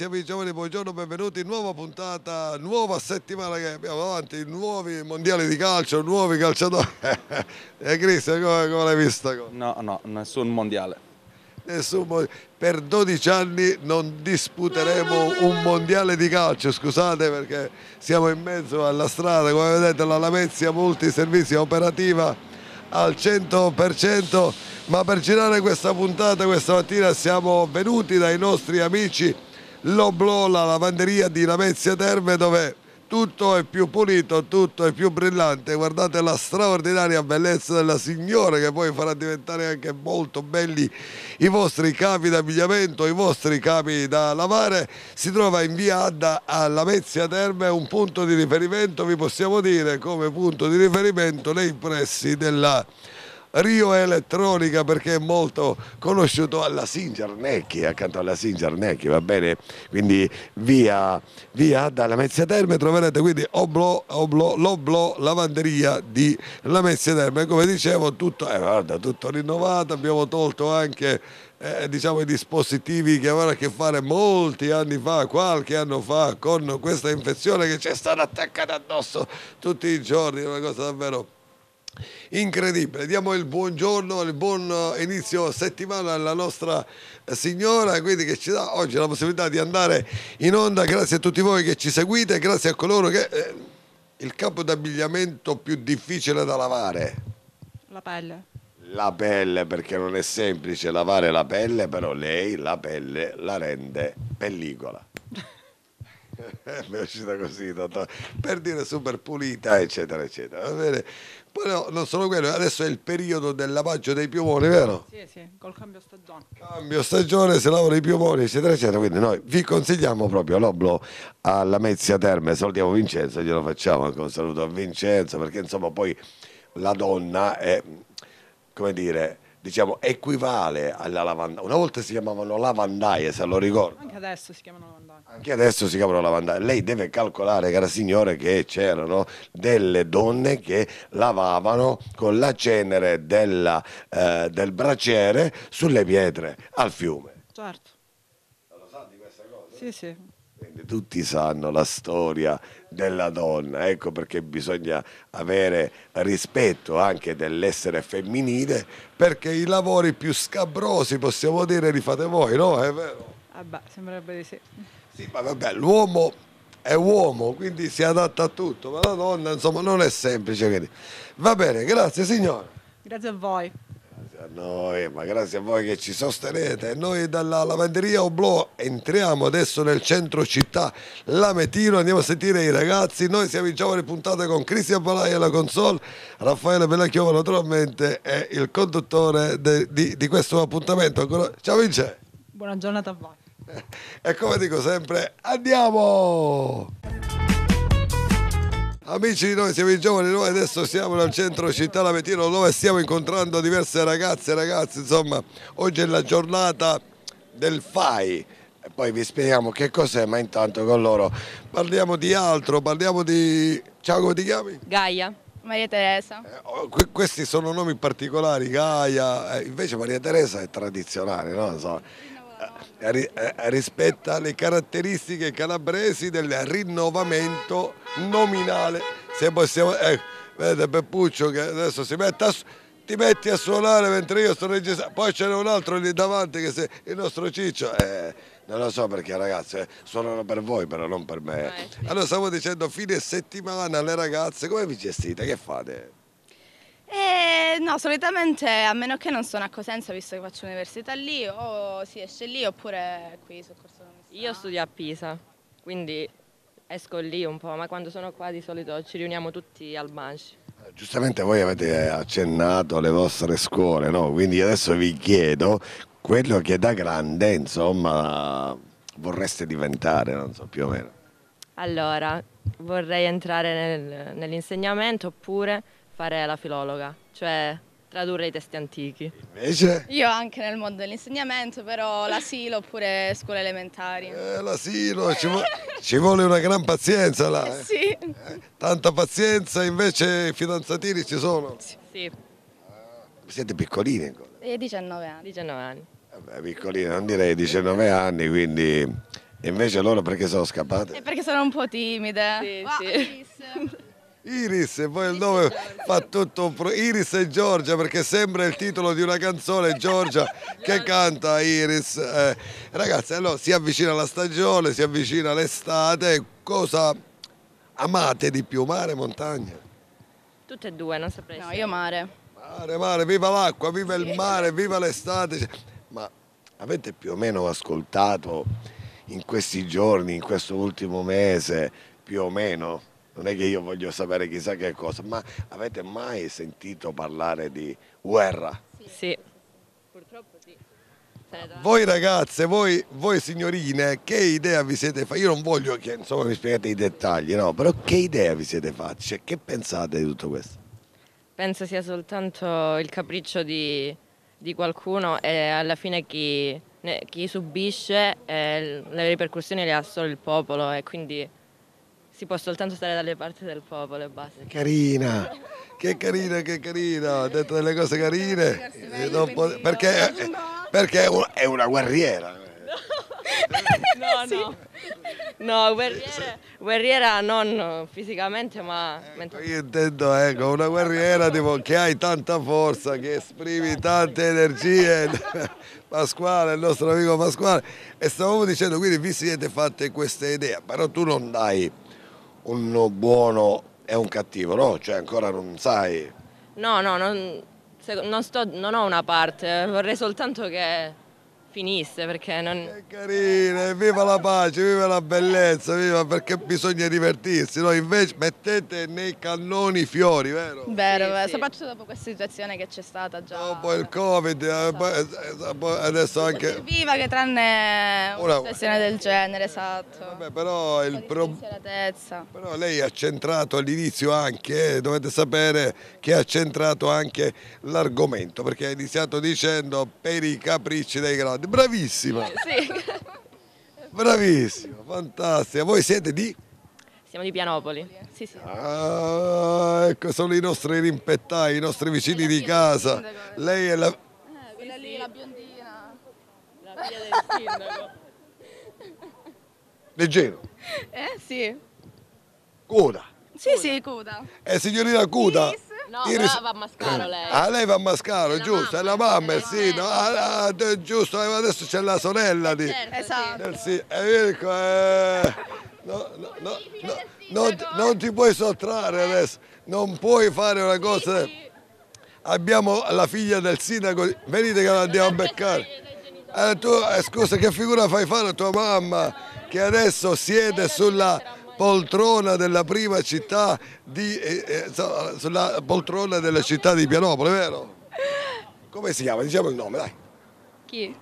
Amici, amici giovani, buongiorno, benvenuti. Nuova puntata, nuova settimana che abbiamo avanti, nuovi mondiali di calcio, nuovi calciatori. e eh, Cristian, come, come l'hai vista? No, no, nessun mondiale. Nessun mondiale. Per 12 anni non disputeremo un mondiale di calcio, scusate perché siamo in mezzo alla strada, come vedete la Lamezia Multiservizi operativa al 100% ma per girare questa puntata questa mattina siamo venuti dai nostri amici l'oblò, la lavanderia di Lamezia Terme dove tutto è più pulito, tutto è più brillante. Guardate la straordinaria bellezza della signora che poi farà diventare anche molto belli i vostri capi d'abbigliamento, i vostri capi da lavare. Si trova in via Adda a Lamezia Terme, un punto di riferimento, vi possiamo dire come punto di riferimento nei pressi della Rio Elettronica perché è molto conosciuto alla Singiarnecchi, accanto alla Singiarnecchi, va bene? Quindi via, via dalla Mezzia Terme troverete quindi Oblo, Oblo, l'Oblo Lavanderia di La Mezzia Terme. Come dicevo, tutto, eh, guarda, tutto rinnovato, abbiamo tolto anche eh, diciamo, i dispositivi che avevano a che fare molti anni fa, qualche anno fa, con questa infezione che ci è stata attaccata addosso tutti i giorni, una cosa davvero incredibile. Diamo il buongiorno, il buon eh, inizio settimana alla nostra eh, signora, quindi che ci dà oggi la possibilità di andare in onda. Grazie a tutti voi che ci seguite, grazie a coloro che... Eh, il capo d'abbigliamento più difficile da lavare? La pelle. La pelle, perché non è semplice lavare la pelle, però lei la pelle la rende pellicola. è uscita così, dottor. Per dire super pulita, eccetera, eccetera. Va bene. Però non solo quello, adesso è il periodo del lavaggio dei piumoni, vero? Sì, sì, col cambio stagione. Cambio stagione, si lavora i piumoni, eccetera, eccetera. Quindi noi vi consigliamo proprio l'oblo alla Mezzia Terme. Salutiamo Vincenzo, glielo facciamo anche ecco, un saluto a Vincenzo, perché insomma poi la donna è, come dire, diciamo, equivale alla lavandaia. Una volta si chiamavano lavandaie, se lo ricordo. Anche adesso si chiamano lavandaie. Anche adesso si cavolo la Lei deve calcolare, cara signore, che c'erano delle donne che lavavano con la cenere della, eh, del braciere sulle pietre al fiume. Certo. Lo sa di questa cosa? Sì, sì. Quindi tutti sanno la storia della donna, ecco perché bisogna avere rispetto anche dell'essere femminile, perché i lavori più scabrosi, possiamo dire, li fate voi, no? È vero? Ah, bah, sembrerebbe di sì sì, ma vabbè, l'uomo è uomo, quindi si adatta a tutto, ma la donna insomma non è semplice. Va bene, grazie signora. Grazie a voi. Grazie a noi, ma grazie a voi che ci sostenete. Noi dalla lavanderia Oblò entriamo adesso nel centro città Lametino, andiamo a sentire i ragazzi. Noi siamo in giovane puntate con Cristian Palai alla console, Raffaele Bellacchiova naturalmente è il conduttore di, di, di questo appuntamento. Ciao Vince. Buona giornata a voi. e come dico sempre, andiamo! Amici di noi siamo i giovani, noi adesso siamo nel centro città Lavetino dove stiamo incontrando diverse ragazze e ragazzi, insomma oggi è la giornata del FAI e poi vi spieghiamo che cos'è ma intanto con loro parliamo di altro, parliamo di... ciao come ti chiami? Gaia. Maria Teresa. Eh, oh, que questi sono nomi particolari, Gaia, eh, invece Maria Teresa è tradizionale, no? So. Eh, rispetta le caratteristiche calabresi del rinnovamento nominale. Se possiamo, eh, vedete Peppuccio che adesso si mette a, ti metti a suonare mentre io sto registrando, poi c'è un altro lì davanti che se, il nostro ciccio... Eh, non lo so perché ragazzi, eh, suonano per voi però non per me. Allora stavo dicendo fine settimana alle ragazze, come vi gestite? Che fate? Eh, no, solitamente a meno che non sono a Cosenza, visto che faccio l'università lì, o si esce lì oppure qui sul corso Io studio a Pisa, quindi esco lì un po', ma quando sono qua di solito ci riuniamo tutti al Banci. Eh, giustamente voi avete accennato alle vostre scuole, no? Quindi adesso vi chiedo quello che da grande, insomma, vorreste diventare, non so, più o meno. Allora, vorrei entrare nel, nell'insegnamento oppure fare la filologa, cioè tradurre i testi antichi. Invece? Io anche nel mondo dell'insegnamento, però l'asilo oppure scuole elementari. Eh, l'asilo, ci, vo ci, vuole una gran pazienza là. Eh. Sì. Eh, tanta pazienza, invece i fidanzatini ci sono? Sì. Uh, siete piccolini ancora? Eh, e 19 anni. 19 anni. Vabbè, piccolini, non direi 19 anni, quindi... Invece loro perché sono scappate? E eh, perché sono un po' timide. Sì, wow, sì. Iris e poi il nome fa tutto un Iris e Giorgia perché sembra il titolo di una canzone Giorgia che canta Iris eh, ragazzi allora si avvicina la stagione si avvicina l'estate cosa amate di più mare montagna? tutte e due non saprei no io mare mare mare viva l'acqua viva il mare viva l'estate ma avete più o meno ascoltato in questi giorni in questo ultimo mese più o meno non è che io voglio sapere chissà che cosa, ma avete mai sentito parlare di guerra? Sì, sì. purtroppo sì. Cioè, voi ragazze, voi, voi, signorine, che idea vi siete fatti? Io non voglio che insomma, mi spiegate i dettagli, no, però che idea vi siete fatti? Cioè, che pensate di tutto questo? Penso sia soltanto il capriccio di, di qualcuno e alla fine chi, chi subisce eh, le ripercussioni le ha solo il popolo e quindi si può soltanto stare dalle parti del popolo e basta. Carina, che carina, che carina, ha detto delle cose carine. Per perché, perché è una guerriera. No, no, no, guerriera, guerriera non fisicamente ma ecco, mentalmente. Io intendo ecco, una guerriera tipo, che hai tanta forza, che esprimi tante energie, Pasquale, il nostro amico Pasquale, e stavamo dicendo quindi vi siete fatte queste idee, però tu non dai un buono e un cattivo, no? Cioè ancora non sai. No, no, non, non, sto, non ho una parte, vorrei soltanto che finisse perché non... Che carine, viva la pace, viva la bellezza, viva perché bisogna divertirsi, no? invece mettete nei cannoni fiori, vero? Vero, sì, sì. soprattutto dopo questa situazione che c'è stata già. Dopo il Covid, eh, esatto. Eh, eh, adesso anche... Viva che tranne una situazione del genere, esatto. Vabbè, però il problema... Però lei ha centrato all'inizio anche, dovete sapere che ha centrato anche l'argomento, perché ha iniziato dicendo per i capricci dei grandi guarda, bravissima. Sì. Bravissima, fantastica. Voi siete di? Siamo di Pianopoli. Sì, sì. Ah, ecco, sono i nostri rimpettai, i nostri vicini di casa. Sindaco, Lei è la... Eh, quella lì, la biondina. La figlia del sindaco. Leggero? Eh, sì. Coda? Sì, sì, Coda. Eh, signorina Coda? Sì, sì. No, Iris... va a Mascaro lei. Ah, lei va a Mascaro, è giusto, mamma, è la mamma, è sì, no? Eh. ah, ah, giusto, eh, adesso c'è la sorella di... Certo, esatto. Del, sì. Mirko, eh, eh, no, no, no, non, non, ti puoi sottrarre adesso, non puoi fare una cosa... Abbiamo la figlia del sindaco, venite che la andiamo a beccare. Eh, tu, eh, scusa, che figura fai fare a tua mamma che adesso siede sulla poltrona della prima città di, eh, eh sulla poltrona della città di Pianopoli, vero? Come si chiama? Diciamo il nome, dai. Chi?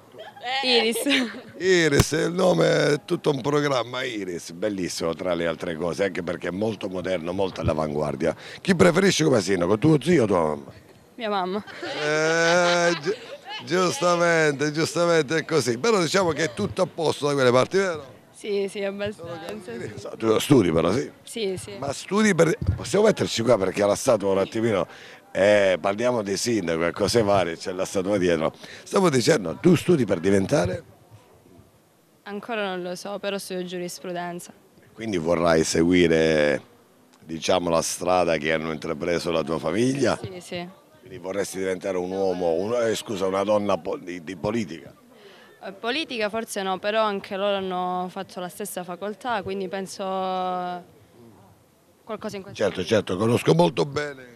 Iris. Iris, il nome è tutto un programma Iris, bellissimo tra le altre cose, anche perché è molto moderno, molto all'avanguardia. Chi preferisce come sindaco, tuo zio o tua mamma? Mia mamma. Eh, giustamente, giustamente è così. Però diciamo che è tutto a posto da quelle parti, vero? Sì, sì, abbastanza. Sì. Tu studi però, sì? Sì, sì. Ma studi per... Possiamo metterci qua perché la statua un attimino... Eh, parliamo di sindaco e cose varie, c'è la statua dietro. Stavo dicendo, tu studi per diventare? Ancora non lo so, però studio giurisprudenza. Quindi vorrai seguire, diciamo, la strada che hanno intrapreso la tua famiglia? Sì, sì. Quindi vorresti diventare un uomo, un, eh, scusa, una donna di, di politica? Eh, politica forse no, però anche loro hanno fatto la stessa facoltà, quindi penso eh, qualcosa in questo Certo, certo, conosco molto bene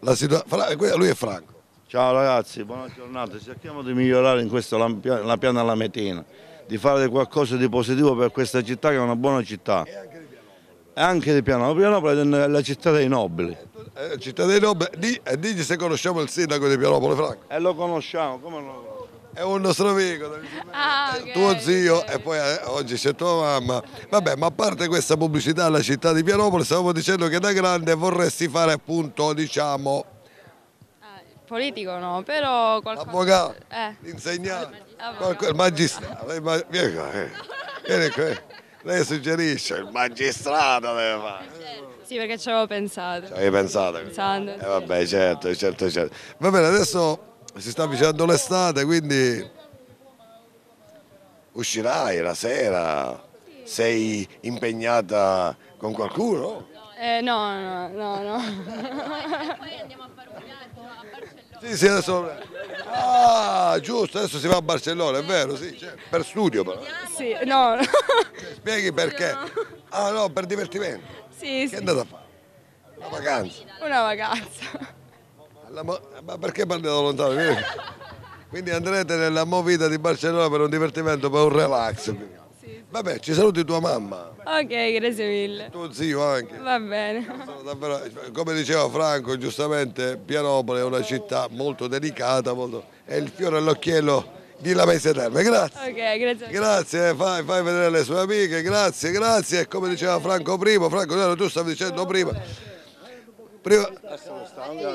la situazione. Lui è Franco. Ciao ragazzi, buona giornata. Cerchiamo di migliorare in questo la piana alla metina, di fare qualcosa di positivo per questa città che è una buona città. E anche di Pianopoli. Pianopoli è la città dei nobili. Eh, città dei nobili, digli se conosciamo il sindaco di Pianopoli, Franco. E eh, lo conosciamo, come non lo conosciamo? è un nostro amico, ah, okay, tuo zio okay. e poi eh, oggi c'è tua mamma. Vabbè, ma a parte questa pubblicità alla città di Pianopoli, stavamo dicendo che da grande vorresti fare appunto, diciamo... Eh, politico no, però qualcosa... Avvocato, eh. insegnante, il magistrato. Qualco... Vieni qua, eh. vieni qua. Eh. Lei suggerisce, il magistrato deve fare. Certo. Sì, perché ci avevo pensato. Ci avevi pensato? Pensando. Eh, vabbè, certo, certo, certo. Va bene, adesso si sta avvicinando l'estate, quindi uscirai la sera, sei impegnata con qualcuno? Eh, no, no, no, Poi andiamo a fare un viaggio a Barcellona. Sì, sì, adesso... Ah, giusto, adesso si va a Barcellona, è vero, sì, cioè, per studio però. Sì, no. Cioè, spieghi perché. Ah no, per divertimento. Sì, Che è andata a fare? Una vacanza. Una vacanza. Mo... ma perché partito lontano? Quindi andrete nella movita di Barcellona per un divertimento, per un relax. Vabbè, ci saluti tua mamma. Ok, grazie mille. Tuo zio anche. Va bene. Davvero, come diceva Franco, giustamente Pianopoli è una città molto delicata, molto... è il fiore all'occhiello di La Mese Terme. Grazie. Okay, grazie. Grazie, fai, fai, vedere le sue amiche, grazie, grazie. Come diceva Franco prima, Franco tu stavi dicendo prima Prima...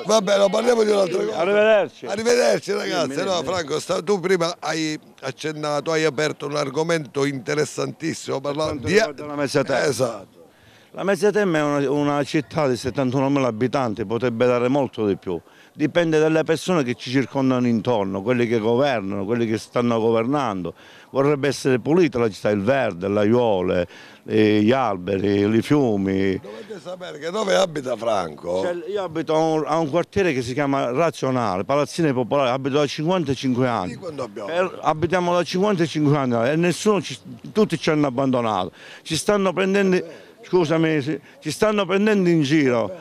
Vabbè, no, parliamo di un'altra cosa. Arrivederci. Arrivederci ragazzi. No, Franco, sta... tu prima hai accennato, hai aperto un argomento interessantissimo. Parlando di... La messa terra. Esatto. La Mezzatemme è una, una, città di 71.000 abitanti, potrebbe dare molto di più. Dipende dalle persone che ci circondano intorno, quelli che governano, quelli che stanno governando. Vorrebbe essere pulita la città, il verde, le gli alberi, i fiumi. Dovete sapere che dove abita Franco? Cioè, io abito a un, a un, quartiere che si chiama Razionale, Palazzine Popolare, abito da 55 anni. E, eh, abitiamo da 55 anni eh, e nessuno ci, tutti ci hanno abbandonato. Ci stanno prendendo, scusami, ci stanno prendendo in giro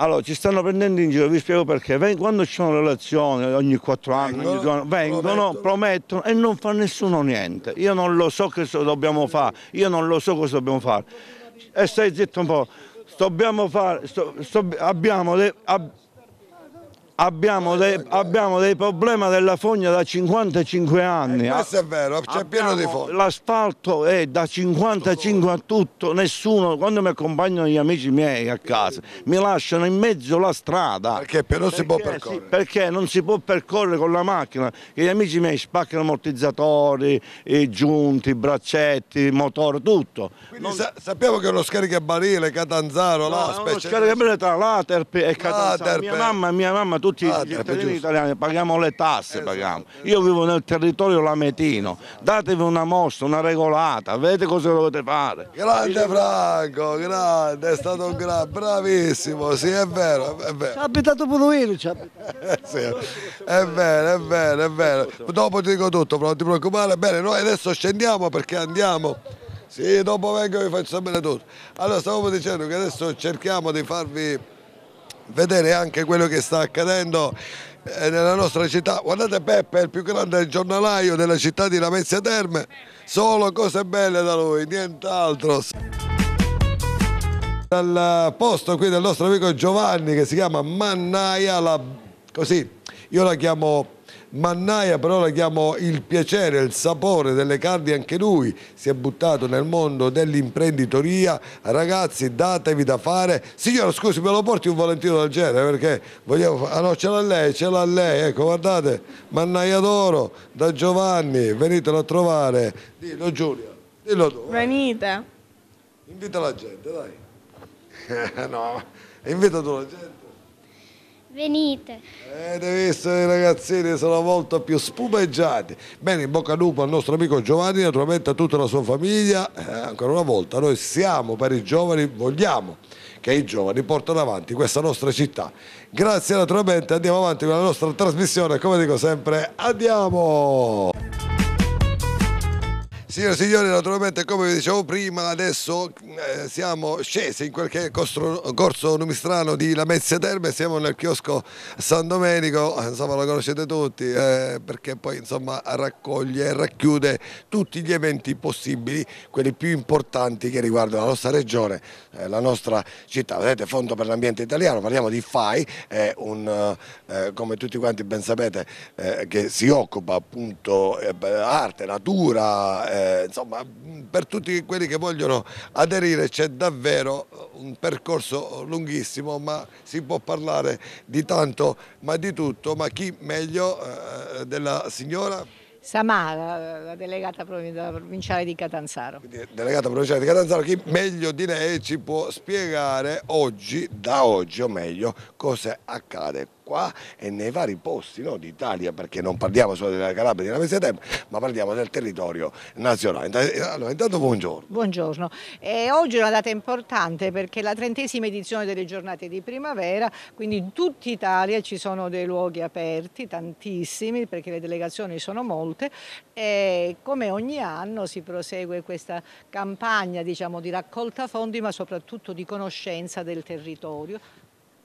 allora, ci stanno prendendo in giro, vi spiego perché. Quando ci sono le elezioni, ogni quattro anni, vengono, giorno, vengono promettono. promettono. e non fa nessuno niente. Io non lo so che dobbiamo fare, io non lo so cosa dobbiamo fare. E stai zitto un po'. Dobbiamo fare, sto, sto, abbiamo le, ab, Abbiamo dei, abbiamo dei, problemi della fogna da 55 anni. Eh, questo è vero, c'è pieno di fogna. L'asfalto è da 55 a tutto, nessuno, quando mi accompagnano gli amici miei a casa, mi lasciano in mezzo la strada. Perché non si può percorrere? Sì, perché non si può percorrere con la macchina, gli amici miei spaccano ammortizzatori, i giunti, i braccetti, motore, tutto. Non... Sa sappiamo che è uno scaricabarile, Catanzaro, no, là, Lo scaricabarile tra Laterpi e Catanzaro, mia mamma, mia mamma, tu tutti ah, gli cittadini italiani, paghiamo le tasse. Esatto, paghiamo. Esatto. Io vivo nel territorio lametino, datevi una mossa, una regolata, vedete cosa dovete fare. Grande Franco, grande, è stato un grande, bravissimo, sì è vero, è vero. Ci ha abitato Puluino, ci ha sì, è vero, è vero, è vero. Dopo ti dico tutto, non ti preoccupare, bene, noi adesso scendiamo perché andiamo. Sì, dopo vengo e vi faccio sapere tutto. Allora, stavamo dicendo che adesso cerchiamo di farvi vedere anche quello che sta accadendo eh, nella nostra città. Guardate Peppe, il più grande giornalaio della città di Lamezia Terme, solo cose belle da lui, nient'altro. Dal posto qui del nostro amico Giovanni che si chiama Mannaia, la... così io la chiamo Mannaia però la chiamo il piacere, il sapore delle carni anche lui, si è buttato nel mondo dell'imprenditoria, ragazzi datevi da fare, signora scusi me lo porti un volantino del genere perché vogliamo, ah no ce l'ha lei, ce l'ha lei, ecco guardate, Mannaia d'oro da Giovanni, venitelo a trovare, dillo Giulia, dillo tu. Eh. Venite. Invita la gente dai, no, invita tu la gente venite. Eh, deve essere ragazzini, sono molto più spumeggiati. Bene, in bocca al lupo al nostro amico Giovanni, naturalmente a tutta la sua famiglia. Eh, ancora una volta, noi siamo per i giovani, vogliamo che i giovani portano avanti questa nostra città. Grazie naturalmente, andiamo avanti con la nostra trasmissione, come dico sempre, andiamo! Signore e signori, naturalmente come vi dicevo prima, adesso eh, siamo scesi in qualche costro, corso numistrano di Lamezia Terme, siamo nel chiosco San Domenico, eh, insomma lo conoscete tutti eh, perché poi insomma raccoglie e racchiude tutti gli eventi possibili, quelli più importanti che riguardano la nostra regione, eh, la nostra città. Vedete, Fondo per l'Ambiente Italiano, parliamo di FAI, è un, eh, come tutti quanti ben sapete, eh, che si occupa appunto eh, arte, natura, eh, insomma per tutti quelli che vogliono aderire c'è davvero un percorso lunghissimo ma si può parlare di tanto ma di tutto ma chi meglio eh, della signora? Samara, la delegata provinciale di Catanzaro. delegata provinciale di Catanzaro, chi meglio di lei ci può spiegare oggi, da oggi o meglio, cosa accade qua e nei vari posti no, d'Italia, perché non parliamo solo della Calabria e della Vesetem, ma parliamo del territorio nazionale. Eh, allora, intanto buongiorno. Buongiorno. E oggi è una data importante perché è la trentesima edizione delle giornate di primavera, quindi in tutta Italia ci sono dei luoghi aperti, tantissimi, perché le delegazioni sono molte e come ogni anno si prosegue questa campagna diciamo, di raccolta fondi ma soprattutto di conoscenza del territorio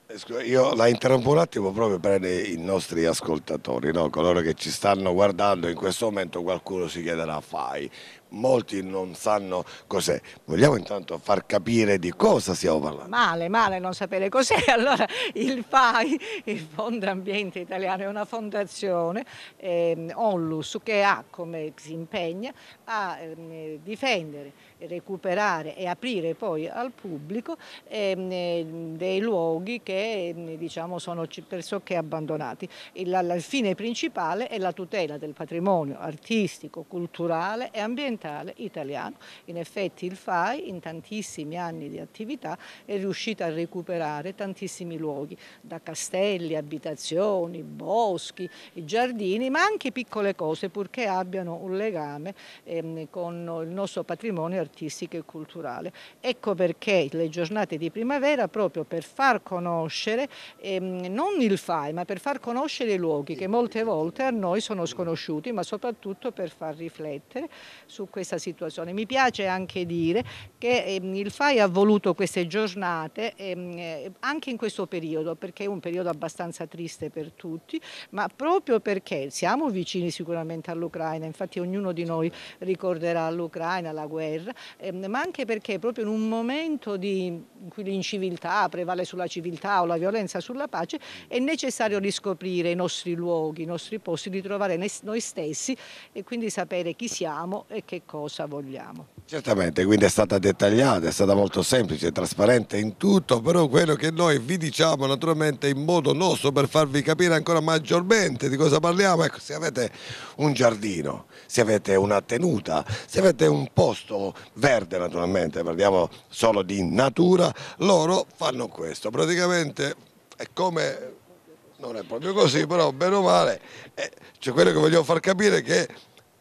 eh, io la interrompo un attimo proprio per i nostri ascoltatori, no? coloro che ci stanno guardando in questo momento qualcuno si chiederà fai, molti non sanno cos'è. Vogliamo intanto far capire di cosa stiamo parlando. Male, male non sapere cos'è. Allora il FAI, il Fondo Ambiente Italiano, è una fondazione, eh, Onlus, che ha come si impegna a eh, difendere, recuperare e aprire poi al pubblico eh, dei luoghi che ehm, diciamo, sono pressoché abbandonati. Il, il fine principale è la tutela del patrimonio artistico, culturale e ambientale digitale italiano. In effetti il FAI in tantissimi anni di attività è riuscito a recuperare tantissimi luoghi, da castelli, abitazioni, boschi, giardini, ma anche piccole cose purché abbiano un legame ehm, con il nostro patrimonio artistico e culturale. Ecco perché le giornate di primavera proprio per far conoscere ehm, non il FAI ma per far conoscere i luoghi che molte volte a noi sono sconosciuti ma soprattutto per far riflettere su questa situazione. Mi piace anche dire che ehm, il FAI ha voluto queste giornate ehm, eh, anche in questo periodo, perché è un periodo abbastanza triste per tutti, ma proprio perché siamo vicini sicuramente all'Ucraina, infatti ognuno di noi ricorderà l'Ucraina, la guerra, ehm, ma anche perché proprio in un momento di, in cui l'inciviltà prevale sulla civiltà o la violenza sulla pace è necessario riscoprire i nostri luoghi, i nostri posti, ritrovare noi stessi e quindi sapere chi siamo e che cosa vogliamo. Certamente, quindi è stata dettagliata, è stata molto semplice, trasparente in tutto, però quello che noi vi diciamo naturalmente in modo nostro per farvi capire ancora maggiormente di cosa parliamo, ecco, se avete un giardino, se avete una tenuta, se avete un posto verde naturalmente, parliamo solo di natura, loro fanno questo, praticamente è come non è proprio così, però bene o male, eh, cioè quello che vogliamo far capire è che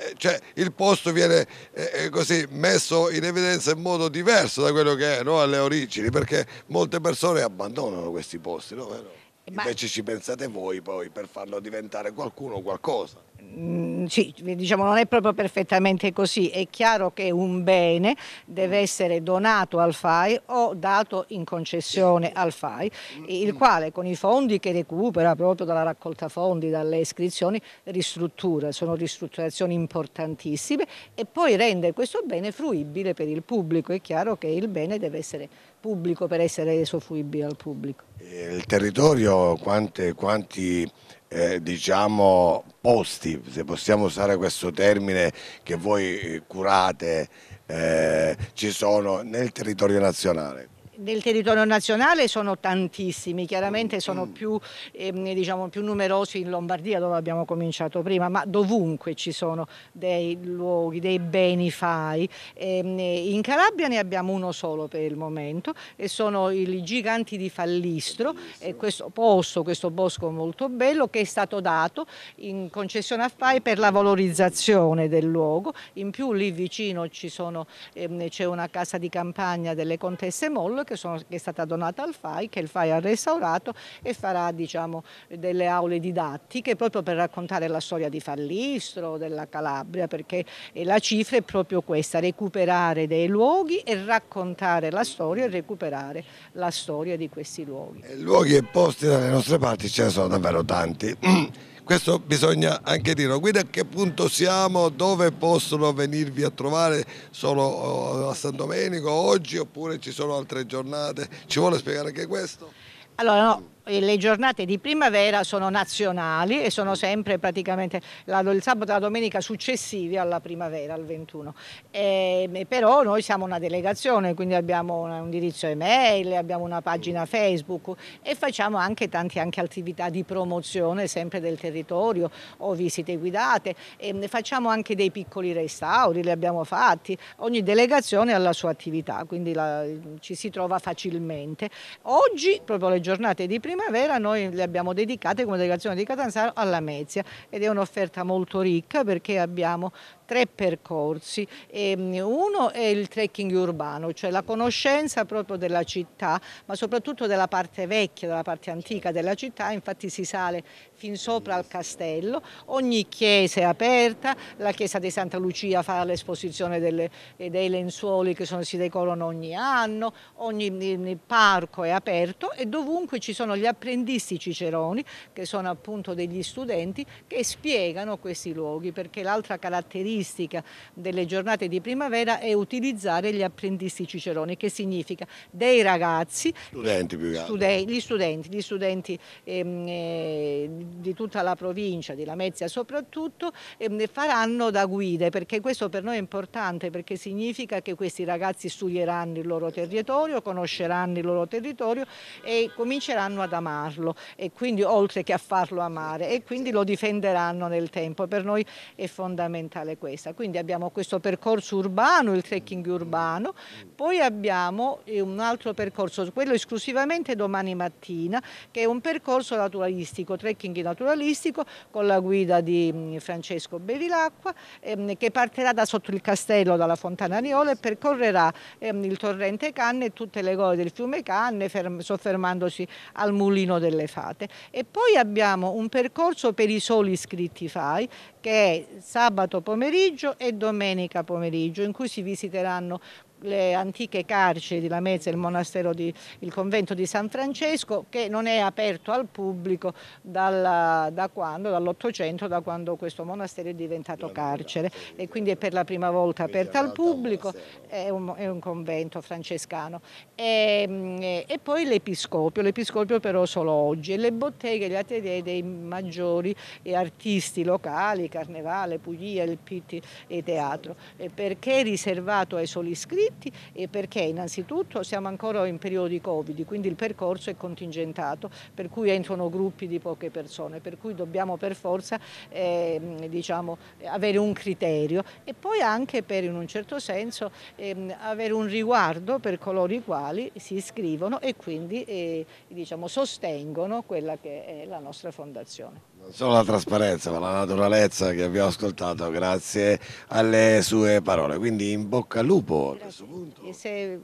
eh, cioè, il posto viene eh, eh, così messo in evidenza in modo diverso da quello che è no? alle origini, perché molte persone abbandonano questi posti, no? invece ci pensate voi poi per farlo diventare qualcuno o qualcosa. Mm, sì, diciamo, non è proprio perfettamente così, è chiaro che un bene deve essere donato al FAI o dato in concessione al FAI, il quale con i fondi che recupera proprio dalla raccolta fondi, dalle iscrizioni, ristruttura, sono ristrutturazioni importantissime e poi rende questo bene fruibile per il pubblico, è chiaro che il bene deve essere pubblico per essere reso fruibile al pubblico. Il territorio, quante, quanti eh, diciamo posti, se possiamo usare questo termine che voi curate, eh, ci sono nel territorio nazionale? del territorio nazionale sono tantissimi, chiaramente mm, sono mm. più, ehm, diciamo, più, numerosi in Lombardia dove abbiamo cominciato prima, ma dovunque ci sono dei luoghi, dei benefai. Ehm, in Calabria ne abbiamo uno solo per il momento e sono i giganti di Fallistro, eh, questo posto, questo bosco molto bello che è stato dato in concessione a FAI per la valorizzazione del luogo, in più lì vicino ehm, c'è ehm, una casa di campagna delle contesse Mollo che, sono, che, è stata donata al FAI, che il FAI ha restaurato e farà diciamo, delle aule didattiche proprio per raccontare la storia di Fallistro, della Calabria, perché la cifra è proprio questa, recuperare dei luoghi e raccontare la storia e recuperare la storia di questi luoghi. Eh, luoghi e posti dalle nostre parti ce ne sono davvero tanti. questo bisogna anche dirlo. guida a che punto siamo, dove possono venirvi a trovare solo eh, a San Domenico oggi oppure ci sono altre giornate, ci vuole spiegare anche questo? Allora no, le giornate di primavera sono nazionali e sono sempre praticamente la, il sabato e la domenica successivi alla primavera, al 21. Ehm, e, però noi siamo una delegazione, quindi abbiamo un indirizzo email, abbiamo una pagina Facebook e facciamo anche tante anche attività di promozione sempre del territorio o visite guidate. E ehm, facciamo anche dei piccoli restauri, li abbiamo fatti. Ogni delegazione ha la sua attività, quindi la, ci si trova facilmente. Oggi, proprio le giornate di primavera, primavera noi le abbiamo dedicate come delegazione di Catanzaro alla Mezia ed è un'offerta molto ricca perché abbiamo tre percorsi, ehm, uno è il trekking urbano, cioè la conoscenza proprio della città, ma soprattutto della parte vecchia, della parte antica della città, infatti si sale fin sopra al castello, ogni chiesa è aperta, la chiesa di Santa Lucia fa l'esposizione eh, dei lenzuoli che sono, si decorano ogni anno, ogni mm, parco è aperto e dovunque ci sono gli apprendisti ciceroni, che sono appunto degli studenti, che spiegano questi luoghi, perché l'altra caratteristica caratteristica delle giornate di primavera è utilizzare gli apprendisti ciceroni, che significa dei ragazzi, studenti più studen gli studenti, gli studenti ehm, eh, di tutta la provincia, di Lamezia soprattutto, ehm, faranno da guide, perché questo per noi è importante, perché significa che questi ragazzi studieranno il loro territorio, conosceranno il loro territorio e cominceranno ad amarlo, e quindi oltre che a farlo amare, e quindi lo difenderanno nel tempo. Per noi è fondamentale questa. Quindi abbiamo questo percorso urbano, il trekking urbano, poi abbiamo eh, un altro percorso, quello esclusivamente domani mattina, che è un percorso naturalistico, trekking naturalistico con la guida di mm, Francesco Bevilacqua ehm, che partirà da sotto il castello, dalla Fontana Niola e percorrerà ehm, il torrente Canne e tutte le gole del fiume Canne soffermandosi al mulino delle fate. E poi abbiamo un percorso per i soli iscritti FAI che è sabato pomeriggio pomeriggio e domenica pomeriggio in cui si visiteranno le antiche carceri di Lamezia, il monastero di, il convento di San Francesco che non è aperto al pubblico dalla, da quando, dall'Ottocento, da quando questo monastero è diventato carcere e quindi è per la prima volta aperto al pubblico, è un, è un convento francescano. E, ehm, e poi l'episcopio, l'episcopio però solo oggi e le botteghe, gli atelier dei maggiori artisti locali, Carnevale, Puglia, il Pitti e Teatro, perché è riservato ai soli iscritti progetti perché innanzitutto siamo ancora in periodi Covid, quindi il percorso è contingentato, per cui entrano gruppi di poche persone, per cui dobbiamo per forza eh, diciamo, avere un criterio e poi anche per in un certo senso eh, avere un riguardo per coloro i quali si iscrivono e quindi eh, diciamo, sostengono quella che è la nostra fondazione. Non solo la trasparenza, ma la naturalezza che abbiamo ascoltato grazie alle sue parole. Quindi in bocca al lupo a questo punto. E se...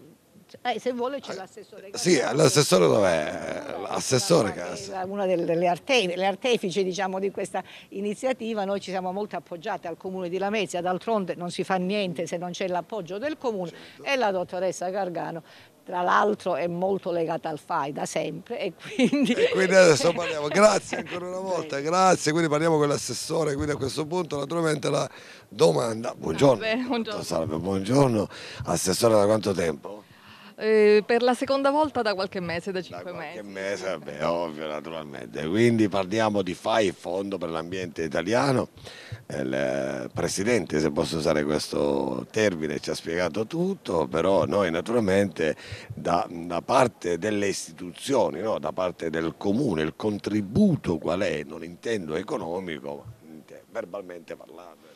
Eh, se vuole c'è l'assessore Sì, l'assessore dov'è? L'assessore Cassa. Una delle arte, artefici diciamo, di questa iniziativa, noi ci siamo molto appoggiate al Comune di Lamezia, d'altronde non si fa niente se non c'è l'appoggio del Comune certo. e la dottoressa Gargano tra l'altro è molto legata al FAI da sempre e quindi... E quindi adesso parliamo, grazie ancora una volta, grazie, quindi parliamo con l'assessore, quindi a questo punto naturalmente la domanda, buongiorno, Salve, buongiorno. Salve, buongiorno. assessore da quanto tempo? Eh, per la seconda volta da qualche mese, da cinque mesi. da qualche mesi. mese, beh, ovvio, naturalmente. Quindi parliamo di FAI, Fondo per l'Ambiente Italiano. Eh, il Presidente, se posso usare questo termine, ci ha spiegato tutto, però noi naturalmente da, da parte delle istituzioni, no? da parte del Comune, il contributo qual è, non intendo economico, ma verbalmente parlando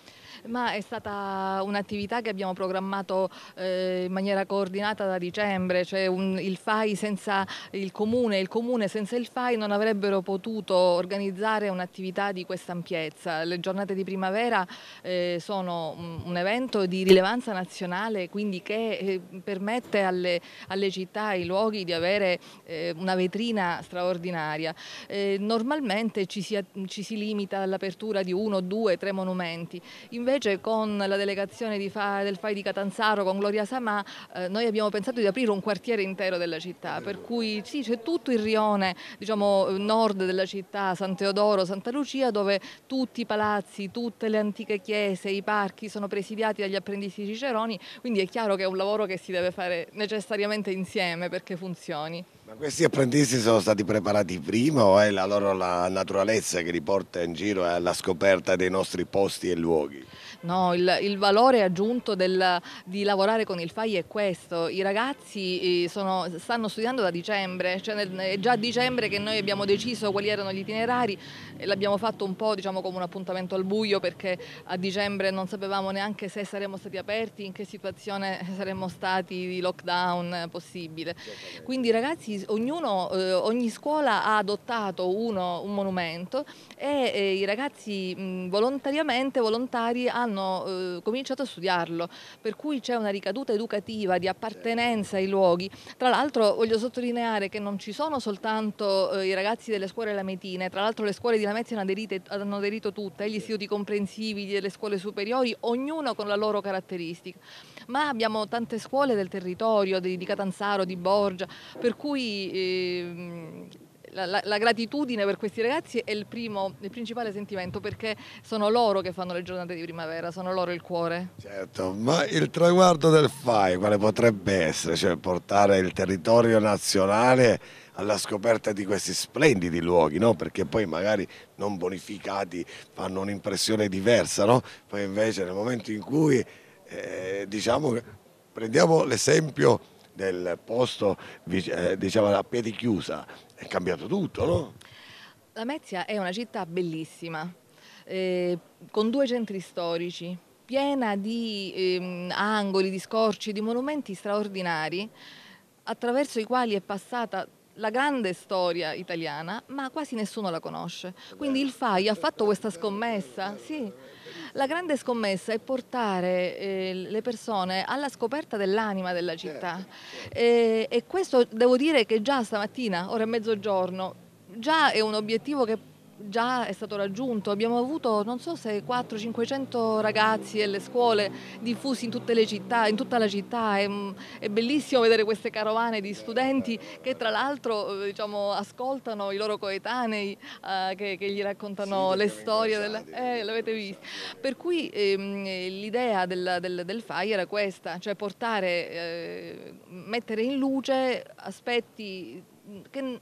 ma è stata un'attività che abbiamo programmato eh, in maniera coordinata da dicembre, cioè un, il FAI senza il comune, il comune senza il FAI non avrebbero potuto organizzare un'attività di questa ampiezza. Le giornate di primavera eh, sono un evento di rilevanza nazionale, quindi che eh, permette alle, alle, città, ai luoghi di avere eh, una vetrina straordinaria. Eh, normalmente ci si, ci si limita all'apertura di uno, due, tre monumenti. Invece invece con la delegazione Fa, del FAI di Catanzaro, con Gloria Samà, eh, noi abbiamo pensato di aprire un quartiere intero della città, per cui sì, c'è tutto il rione diciamo, nord della città, San Teodoro, Santa Lucia, dove tutti i palazzi, tutte le antiche chiese, i parchi sono presidiati dagli apprendisti ciceroni, quindi è chiaro che è un lavoro che si deve fare necessariamente insieme perché funzioni. Ma questi apprendisti sono stati preparati prima o è la loro la naturalezza che li porta in giro alla scoperta dei nostri posti e luoghi? No, il, il, valore aggiunto del, di lavorare con il FAI è questo. I ragazzi eh, sono, stanno studiando da dicembre, cioè nel, è già a dicembre che noi abbiamo deciso quali erano gli itinerari, e l'abbiamo fatto un po' diciamo, come un appuntamento al buio perché a dicembre non sapevamo neanche se saremmo stati aperti, in che situazione saremmo stati di lockdown possibile. Quindi i ragazzi, ognuno, eh, ogni scuola ha adottato uno, un monumento e eh, i ragazzi mh, volontariamente, volontari hanno hanno eh, cominciato a studiarlo, per cui c'è una ricaduta educativa di appartenenza ai luoghi. Tra l'altro voglio sottolineare che non ci sono soltanto eh, i ragazzi delle scuole lametine, tra l'altro le scuole di Lamezia hanno aderito, hanno aderito tutte, gli istituti comprensivi, delle scuole superiori, ognuno con la loro caratteristica, ma abbiamo tante scuole del territorio, di, di Catanzaro, di Borgia, per cui ehm, la, la, la, gratitudine per questi ragazzi è il, primo, il principale sentimento perché sono loro che fanno le giornate di primavera, sono loro il cuore. Certo, ma il traguardo del FAI quale potrebbe essere? Cioè portare il territorio nazionale alla scoperta di questi splendidi luoghi, no? perché poi magari non bonificati fanno un'impressione diversa, no? poi invece nel momento in cui eh, diciamo, prendiamo l'esempio del posto eh, diciamo, a piedi chiusa è cambiato tutto, no? La Mezia è una città bellissima, eh, con due centri storici, piena di eh, angoli, di scorci, di monumenti straordinari, attraverso i quali è passata la grande storia italiana, ma quasi nessuno la conosce. Quindi il FAI ha fatto questa scommessa, sì la grande scommessa è portare eh, le persone alla scoperta dell'anima della città certo, certo. Eh, e, e questo devo dire che già stamattina, ora è mezzogiorno, già è un obiettivo che già è stato raggiunto, abbiamo avuto non so se 400-500 ragazzi e le scuole diffusi in tutte le città, in tutta la città, è, mm, è bellissimo vedere queste carovane di studenti che tra l'altro eh, diciamo, ascoltano i loro coetanei eh, che, che, gli raccontano sì, le storie, della... eh, l'avete visto, per cui ehm, l'idea del, del, del, FAI era questa, cioè portare, eh, mettere in luce aspetti che,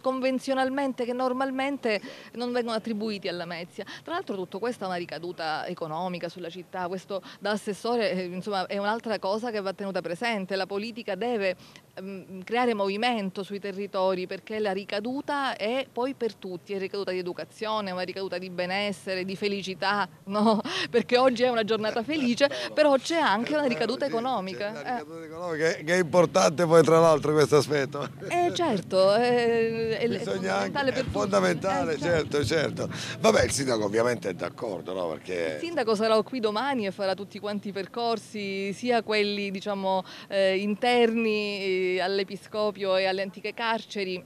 convenzionalmente, che normalmente non vengono attribuiti alla Mezia. Tra l'altro tutto questo ha una ricaduta economica sulla città, questo da assessore eh, insomma, è un'altra cosa che va tenuta presente, la politica deve Ehm, creare movimento sui territori perché la ricaduta è poi per tutti, è ricaduta di educazione, è una ricaduta di benessere, di felicità, no? perché oggi è una giornata felice, però c'è anche una ricaduta economica. Una eh. ricaduta economica che è importante poi tra l'altro questo aspetto. Eh certo, eh, è, è fondamentale anche, È fondamentale, eh, certo. certo, certo. Vabbè il sindaco ovviamente è d'accordo, no? Perché... Il sindaco sarà qui domani e farà tutti quanti i percorsi, sia quelli diciamo eh, interni all'Episcopio e alle antiche carceri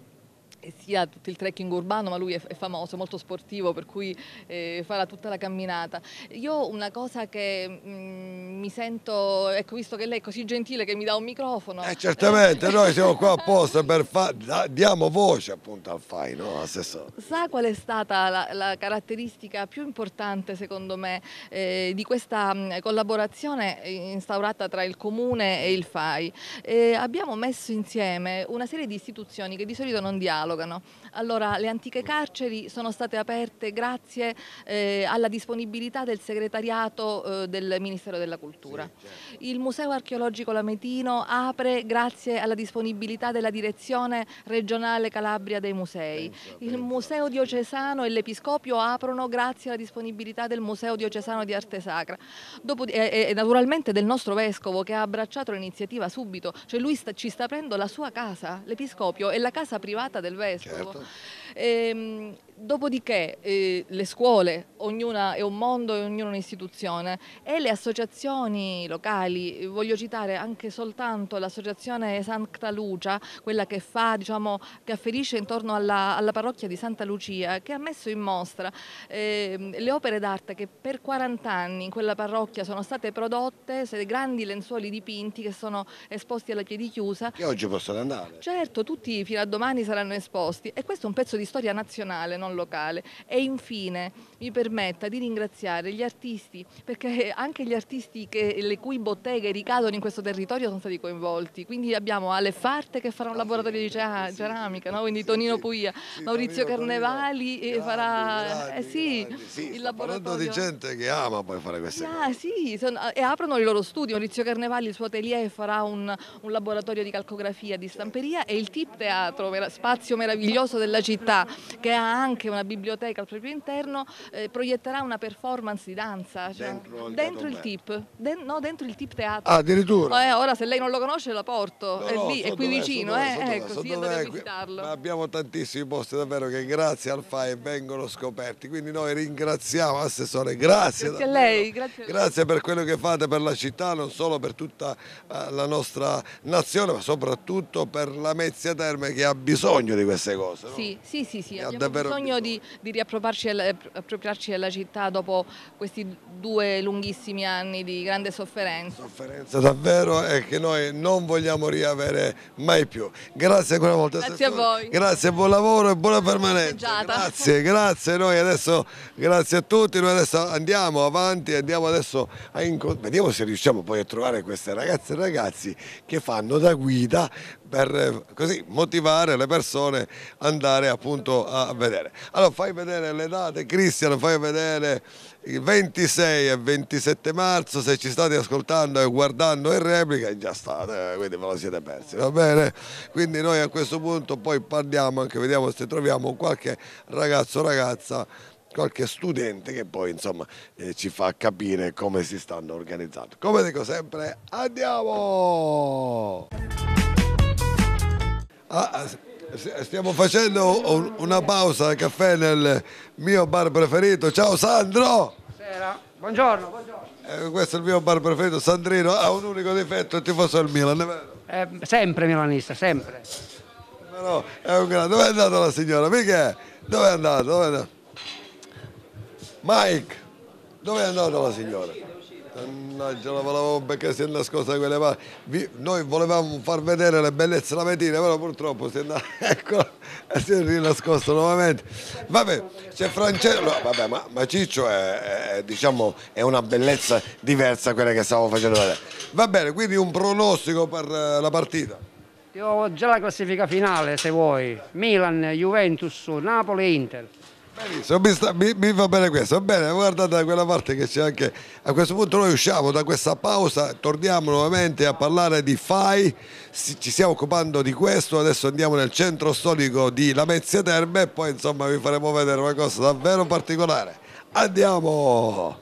eh, sia tutto il trekking urbano, ma lui è, famoso, molto sportivo, per cui eh, farà tutta la camminata. Io una cosa che mh, mm, mi sento, ecco, visto che lei è così gentile che mi dà un microfono. Eh, certamente, eh, noi siamo qua apposta per fare, diamo voce appunto al FAI, no? Assessore. Sa qual è stata la, la caratteristica più importante secondo me eh, di questa mh, mm, collaborazione instaurata tra il comune e il FAI? Eh, abbiamo messo insieme una serie di istituzioni che di solito non dialogano catalogano. Allora, le antiche carceri sono state aperte grazie eh, alla disponibilità del segretariato eh, del Ministero della Cultura. Certo. Il Museo Archeologico Lametino apre grazie alla disponibilità della Direzione Regionale Calabria dei Musei. Il Museo Diocesano e l'Episcopio aprono grazie alla disponibilità del Museo Diocesano di Arte Sacra. Dopo, e, e, naturalmente del nostro Vescovo che ha abbracciato l'iniziativa subito, cioè lui sta, ci sta aprendo la sua casa, l'Episcopio, è la casa privata del Vescovo Certo. Ehm, dopodiché eh, le scuole, ognuna è un mondo e ognuna è un'istituzione e le associazioni locali, voglio citare anche soltanto l'associazione Santa Lucia, quella che fa, diciamo, che afferisce intorno alla, alla parrocchia di Santa Lucia, che ha messo in mostra eh, le opere d'arte che per 40 anni in quella parrocchia sono state prodotte, grandi lenzuoli dipinti che sono esposti alla piedi chiusa. Che oggi possono andare. Certo, tutti fino a domani saranno esposti e questo è un pezzo di di storia nazionale, non locale. E infine mi permetta di ringraziare gli artisti, perché anche gli artisti che, le cui botteghe ricadono in questo territorio sono stati coinvolti. Quindi abbiamo Ale Farte che farà un laboratorio di ceramica, no? quindi Tonino Puia, Maurizio Carnevali farà eh, il laboratorio. di gente che ama poi fare queste ah, cose. Sì, sono, e aprono i loro studi. Maurizio Carnevali, il suo atelier, farà un, un laboratorio di calcografia, di stamperia e il TIP Teatro, spazio meraviglioso della città città che ha anche una biblioteca al proprio interno eh, proietterà una performance di danza cioè, dentro, il, dentro il tip den, no dentro il tip teatro ah, addirittura eh, ora se lei non lo conosce la porto no, è lì è qui vicino eh, eh, è, eh, ecco sì dovete visitarlo abbiamo tantissimi posti davvero che grazie al FAE vengono scoperti quindi noi ringraziamo assessore grazie, grazie a lei grazie, grazie per quello che fate per la città non solo per tutta eh, la nostra nazione ma soprattutto per la Mezia Terme che ha bisogno di queste cose no? sì sì sì, sì, abbiamo bisogno, bisogno. di, di riappropriarci della eh, città dopo questi due lunghissimi anni di grande sofferenza. Sofferenza davvero e che noi non vogliamo riavere mai più. Grazie ancora una volta. Grazie assessore. a voi. Grazie, buon lavoro e buona permanenza. Grazie, grazie. Noi adesso, grazie a tutti, noi adesso andiamo avanti, andiamo adesso a incontrare, vediamo se riusciamo poi a trovare queste ragazze e ragazzi che fanno da guida per eh, così motivare le persone ad andare appunto a vedere. Allora fai vedere le date, Cristiano, fai vedere il 26 e 27 marzo, se ci state ascoltando e guardando in replica già state, eh, quindi ve lo siete persi, va bene? Quindi noi a questo punto poi parliamo anche, vediamo se troviamo qualche ragazzo o ragazza qualche studente che poi insomma eh, ci fa capire come si stanno organizzando. Come dico sempre, andiamo! Ah, ah stiamo facendo una pausa al caffè nel mio bar preferito. Ciao Sandro! Buonasera, buongiorno. buongiorno. Eh, questo è il mio bar preferito, Sandrino ha un unico difetto, il tifoso del Milan, è vero? Eh, sempre milanista, sempre. Però è un grande. Dove è andata la signora? Mica? Dove è andata? Dove è andata? Mike, dove è andata la signora? Mannaggia, la pallavomba perché si è nascosta quelle parti. Noi volevamo far vedere le bellezze la mattina, però purtroppo si è, andata, ecco, si è rinascosta nuovamente. Vabbè, c'è Francesco, vabbè, ma, ma Ciccio è, è, diciamo, è una bellezza diversa da quella che stavamo facendo vedere. Va bene, quindi un pronostico per eh, la partita. Io ho già la classifica finale, se vuoi. Milan, Juventus, Napoli Inter. Benissimo, mi, mi, va bene questo, va bene, guardate da quella parte che c'è anche, a questo punto noi usciamo da questa pausa, torniamo nuovamente a parlare di FAI, ci stiamo occupando di questo, adesso andiamo nel centro storico di Lamezia Terme e poi insomma vi faremo vedere una cosa davvero particolare. Andiamo!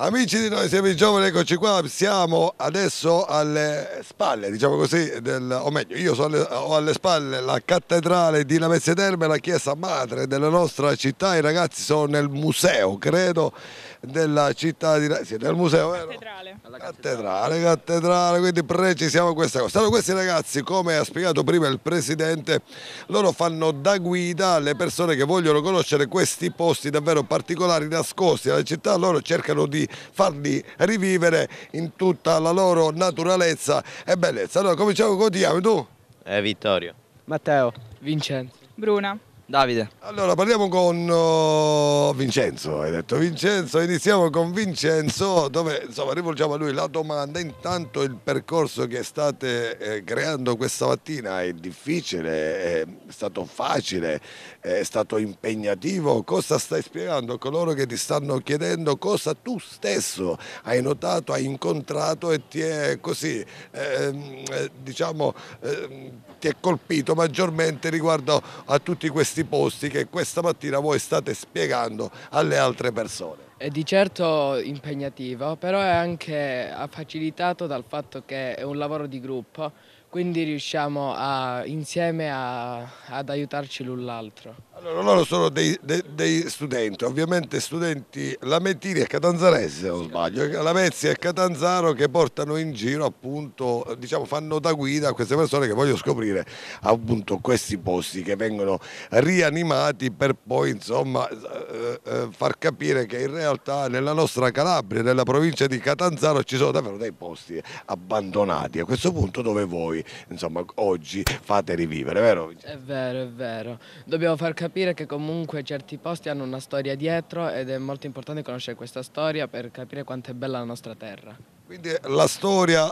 Amici di Noi Siamo i Giovani, eccoci qua, siamo adesso alle spalle, diciamo così, del, o meglio, io alle, ho alle spalle la cattedrale di Lamezia Terme, la chiesa madre della nostra città, i ragazzi sono nel museo, credo, della città di siete al museo, vero? Cattedrale. Cattedrale, cattedrale, quindi precisiamo questa cosa. Allora, questi ragazzi, come ha spiegato prima il presidente, loro fanno da guida alle persone che vogliono conoscere questi posti davvero particolari nascosti alla città, loro cercano di farli rivivere in tutta la loro naturalezza e bellezza. Allora cominciamo con ti chiami tu? Eh, Vittorio. Matteo. Vincenzo. Bruna. Davide. Allora parliamo con uh, Vincenzo, hai detto Vincenzo, iniziamo con Vincenzo dove insomma, rivolgiamo a lui la domanda, intanto il percorso che state eh, creando questa mattina è difficile, è stato facile, è stato impegnativo, cosa stai spiegando a coloro che ti stanno chiedendo cosa tu stesso hai notato, hai incontrato e ti è così ehm, eh, diciamo eh, Infatti è colpito maggiormente riguardo a tutti questi posti che questa mattina voi state spiegando alle altre persone. È di certo impegnativo, però è anche facilitato dal fatto che è un lavoro di gruppo, quindi riusciamo a, insieme a, ad aiutarci l'un l'altro. Allora, loro sono dei, dei, dei studenti, ovviamente studenti lamentini e catanzarese, se non sbaglio, Lamezia e Catanzaro che portano in giro appunto, diciamo fanno da guida a queste persone che vogliono scoprire appunto questi posti che vengono rianimati per poi insomma eh, eh, far capire che in realtà nella nostra Calabria, nella provincia di Catanzaro ci sono davvero dei posti abbandonati a questo punto dove voi insomma oggi fate rivivere, vero? È vero, è vero, dobbiamo far capire capire che comunque certi posti hanno una storia dietro ed è molto importante conoscere questa storia per capire quanto è bella la nostra terra. Quindi la storia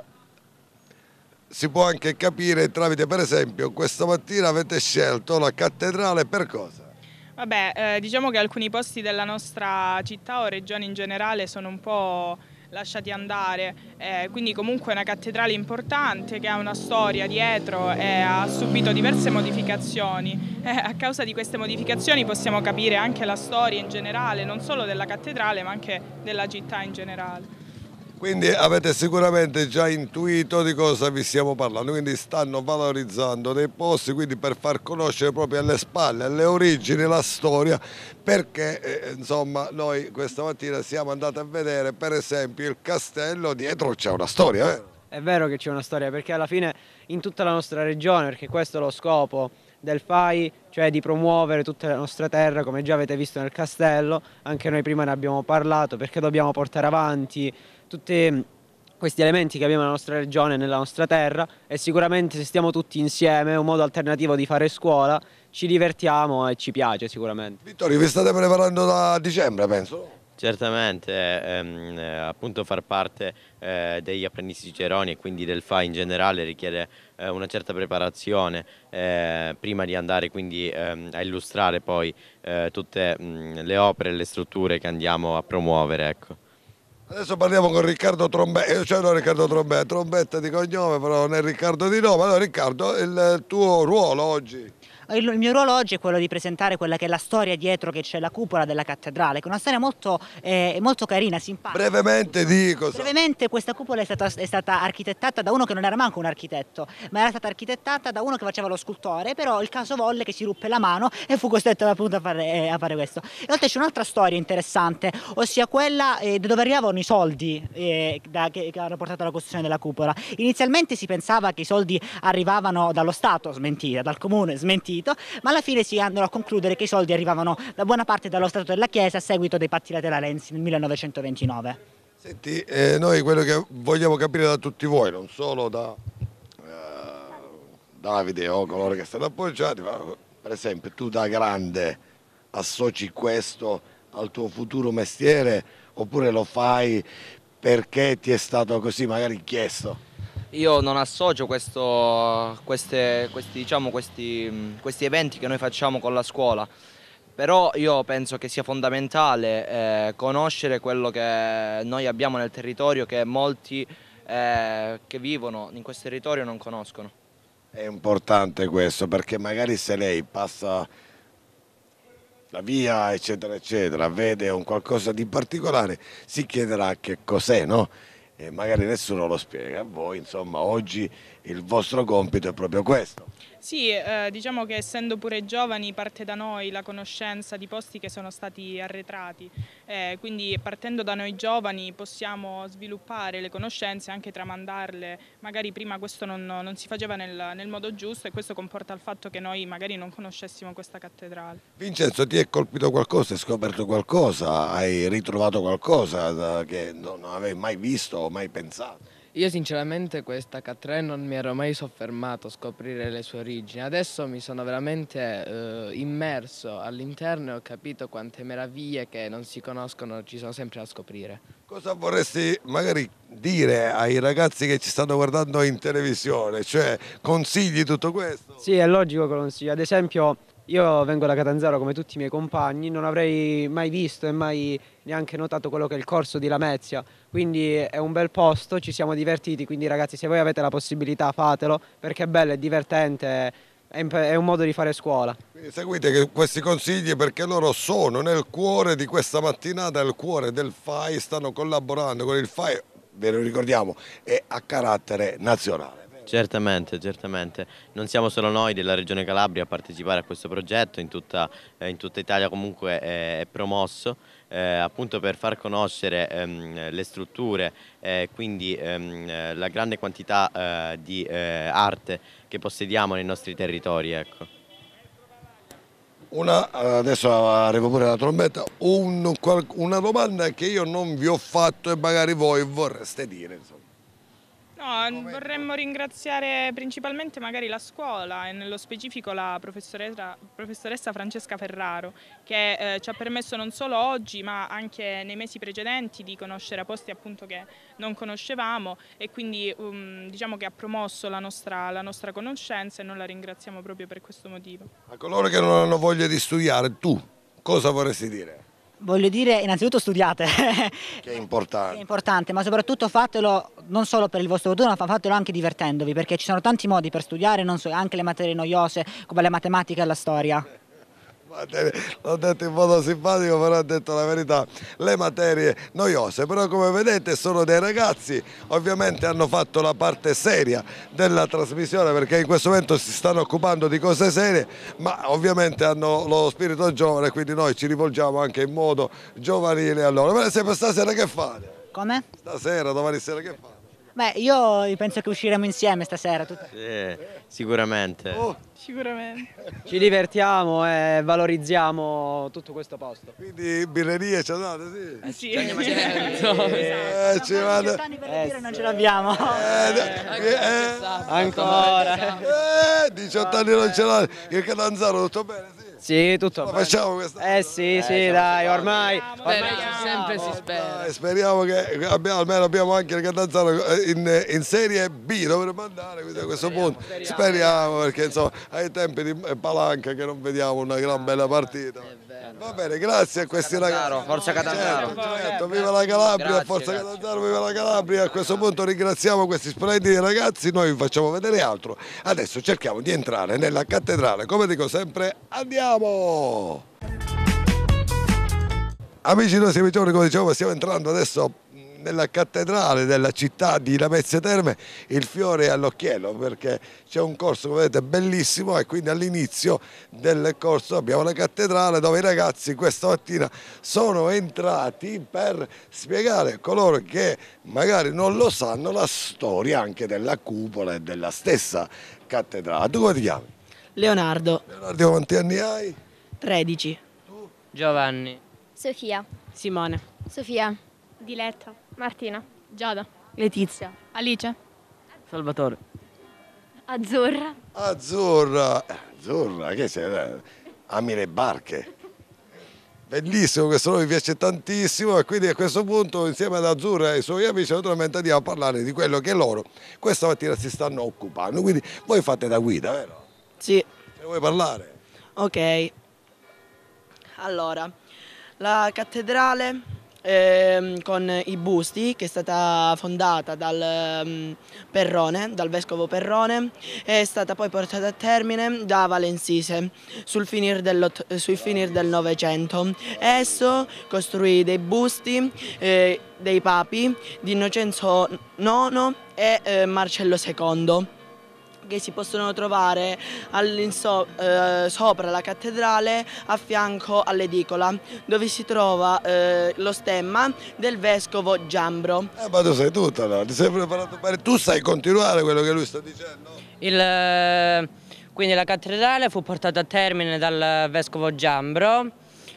si può anche capire tramite, per esempio, questa mattina avete scelto la cattedrale per cosa? Vabbè, eh, diciamo che alcuni posti della nostra città o regione in generale sono un po' lasciati andare, eh, quindi comunque è una cattedrale importante che ha una storia dietro e ha subito diverse modificazioni. Eh, a causa di queste modificazioni possiamo capire anche la storia in generale, non solo della cattedrale ma anche della città in generale. Quindi avete sicuramente già intuito di cosa vi stiamo parlando, quindi stanno valorizzando dei posti quindi per far conoscere proprio alle spalle, alle origini, la storia, perché eh, insomma noi questa mattina siamo andati a vedere per esempio il castello, dietro c'è una storia. Eh? È vero che c'è una storia, perché alla fine in tutta la nostra regione, perché questo è lo scopo, del FAI, cioè di promuovere tutta la nostra terra, come già avete visto nel castello, anche noi prima ne abbiamo parlato, perché dobbiamo portare avanti tutti mm, questi elementi che abbiamo nella nostra regione, nella nostra terra e sicuramente se stiamo tutti insieme è un modo alternativo di fare scuola, ci divertiamo e ci piace sicuramente. Vittorio, vi state preparando da dicembre penso? Certamente, ehm, eh, appunto far parte eh, degli apprendisti Ciceroni e quindi del FA in generale richiede eh, una certa preparazione eh, prima di andare quindi ehm, a illustrare poi eh, tutte mh, mm, le opere e le strutture che andiamo a promuovere. Ecco. Adesso parliamo con Riccardo Trombetta, eh, io cioè non Riccardo Trombetta, Trombetta di cognome, però non è Riccardo di nome. Allora Riccardo, il tuo ruolo oggi? il mio ruolo oggi è quello di presentare quella che è la storia dietro che c'è la cupola della cattedrale, che è una storia molto, eh, molto carina, simpatica. Brevemente dico. Brevemente questa cupola è stata, è stata, architettata da uno che non era manco un architetto, ma era stata architettata da uno che faceva lo scultore, però il caso volle che si ruppe la mano e fu costretto appunto a fare, eh, a fare questo. Inoltre c'è un'altra storia interessante, ossia quella eh, dove arrivavano i soldi eh, da, che, che hanno portato alla costruzione della cupola. Inizialmente si pensava che i soldi arrivavano dallo Stato, smentita, dal comune, smentita partito, ma alla fine si andano a concludere che i soldi arrivavano da buona parte dallo Stato della Chiesa a seguito dei patti lateralensi nel 1929. Senti, eh, noi quello che vogliamo capire da tutti voi, non solo da eh, Davide o coloro che stanno appoggiati, ma per esempio tu da grande associ questo al tuo futuro mestiere oppure lo fai perché ti è stato così magari chiesto? io non associo questo, queste, questi, diciamo, questi, questi, eventi che noi facciamo con la scuola, però io penso che sia fondamentale eh, conoscere quello che noi abbiamo nel territorio che molti eh, che vivono in questo territorio non conoscono. È importante questo perché magari se lei passa la via eccetera eccetera, vede un qualcosa di particolare, si chiederà che cos'è, no? magari nessuno lo spiega a voi, insomma oggi il vostro compito è proprio questo. Sì, eh, diciamo che essendo pure giovani parte da noi la conoscenza di posti che sono stati arretrati, eh, quindi partendo da noi giovani possiamo sviluppare le conoscenze, e anche tramandarle, magari prima questo non, non si faceva nel, nel, modo giusto e questo comporta il fatto che noi magari non conoscessimo questa cattedrale. Vincenzo ti è colpito qualcosa, hai scoperto qualcosa, hai ritrovato qualcosa che non avevi mai visto o mai pensato? Io sinceramente questa K3 non mi ero mai soffermato a scoprire le sue origini, adesso mi sono veramente eh, immerso all'interno e ho capito quante meraviglie che non si conoscono ci sono sempre da scoprire. Cosa vorresti magari dire ai ragazzi che ci stanno guardando in televisione? Cioè consigli tutto questo? Sì, è logico che lo consiglio, ad esempio io vengo da Catanzaro come tutti i miei compagni, non avrei mai visto e mai neanche notato quello che è il corso di Lamezia, quindi è un bel posto, ci siamo divertiti, quindi ragazzi se voi avete la possibilità fatelo perché è bello, è divertente, è un modo di fare scuola. Quindi seguite questi consigli perché loro sono nel cuore di questa mattinata, nel cuore del FAI, stanno collaborando con il FAI, ve lo ricordiamo, è a carattere nazionale. Certamente, certamente. Non siamo solo noi della Regione Calabria a partecipare a questo progetto, in tutta, eh, in tutta Italia comunque è, promosso, eh, appunto per far conoscere ehm, le strutture, eh, quindi ehm, eh, la grande quantità eh, di eh, arte che possediamo nei nostri territori. Ecco. Una, adesso arrivo pure alla trombetta, un, una domanda che io non vi ho fatto e magari voi vorreste dire. Insomma. No, vorremmo ringraziare principalmente magari la scuola e nello specifico la professoressa, professoressa Francesca Ferraro che eh, ci ha permesso non solo oggi ma anche nei mesi precedenti di conoscere posti appunto che non conoscevamo e quindi um, diciamo che ha promosso la nostra, la nostra conoscenza e noi la ringraziamo proprio per questo motivo. A coloro che non hanno voglia di studiare, tu cosa vorresti dire? Voglio dire, innanzitutto studiate. Che è importante. Che è importante, ma soprattutto fatelo non solo per il vostro futuro, ma fatelo anche divertendovi, perché ci sono tanti modi per studiare, so, anche le materie noiose, come la matematica e la storia l'ho detto in modo simpatico però ho detto la verità le materie noiose però come vedete sono dei ragazzi ovviamente hanno fatto la parte seria della trasmissione perché in questo momento si stanno occupando di cose serie ma ovviamente hanno lo spirito giovane quindi noi ci rivolgiamo anche in modo giovanile a loro Ma stasera che fate? come? stasera domani sera che fate? Beh, io penso che usciremo insieme stasera. Tutta... Sì, sicuramente. Oh. Sicuramente. Ci divertiamo e valorizziamo tutto questo posto. Quindi birreria ci andate, sì? Eh sì. Ci andiamo certo. Eh, eh, ci vado. Eh, non ce l'abbiamo. Eh, eh, eh. ancora. Eh, 18 anni non ce l'ho. Il Catanzaro tutto bene, sì. Sì, tutto Lo facciamo questa. Eh sì, eh, sì, dai, ormai, ormai, ormai sempre si spera. Dai, speriamo che abbiamo, almeno abbiamo anche il Catanzaro in, in, Serie B, dovremmo andare a questo speriamo, punto. Speriamo, speriamo perché insomma ai tempi di Palanca che non vediamo una gran bella partita. Eh, Va bene, grazie a questi ragazzi. Forza certo, Catanzaro. Certo, viva la Calabria, grazie, forza grazie. Catanzaro, viva la Calabria. A questo punto ringraziamo questi splendidi ragazzi, noi vi facciamo vedere altro. Adesso cerchiamo di entrare nella cattedrale, come dico sempre, andiamo! Amici noi siamo i giorni, come dicevo, stiamo entrando adesso nella cattedrale della città di Lamezia Terme il fiore all'occhiello perché c'è un corso come vedete bellissimo e quindi all'inizio del corso abbiamo la cattedrale dove i ragazzi questa mattina sono entrati per spiegare a coloro che magari non lo sanno la storia anche della cupola e della stessa cattedrale. Tu come ti chiami? Leonardo. Leonardo quanti anni hai? 13. Tu? Giovanni. Sofia. Simone. Sofia. Diletta. Martina. Giada. Letizia. Alice. Salvatore. Azzurra. Azzurra. Azzurra, che sei? Eh? Ami le barche. Bellissimo, questo nome mi piace tantissimo e quindi a questo punto insieme ad Azzurra e ai suoi amici naturalmente andiamo a parlare di quello che loro questa mattina si stanno occupando. Quindi voi fate da guida, vero? Sì. Ne vuoi parlare? Ok. Allora, la cattedrale ehm, con i busti che è stata fondata dal, ehm, Perrone, dal vescovo Perrone è stata poi portata a termine da Valensise sul finir, sul finir del Novecento. Esso costruì dei busti eh, dei papi di Innocenzo IX e eh, Marcello II che si possono trovare eh, sopra la cattedrale a fianco all'edicola dove si trova eh, lo stemma del vescovo Giambro. Eh, ma tu sai tutto allora, ti sei preparato bene, tu sai continuare quello che lui sta dicendo? Il, eh, quindi la cattedrale fu portata a termine dal vescovo Giambro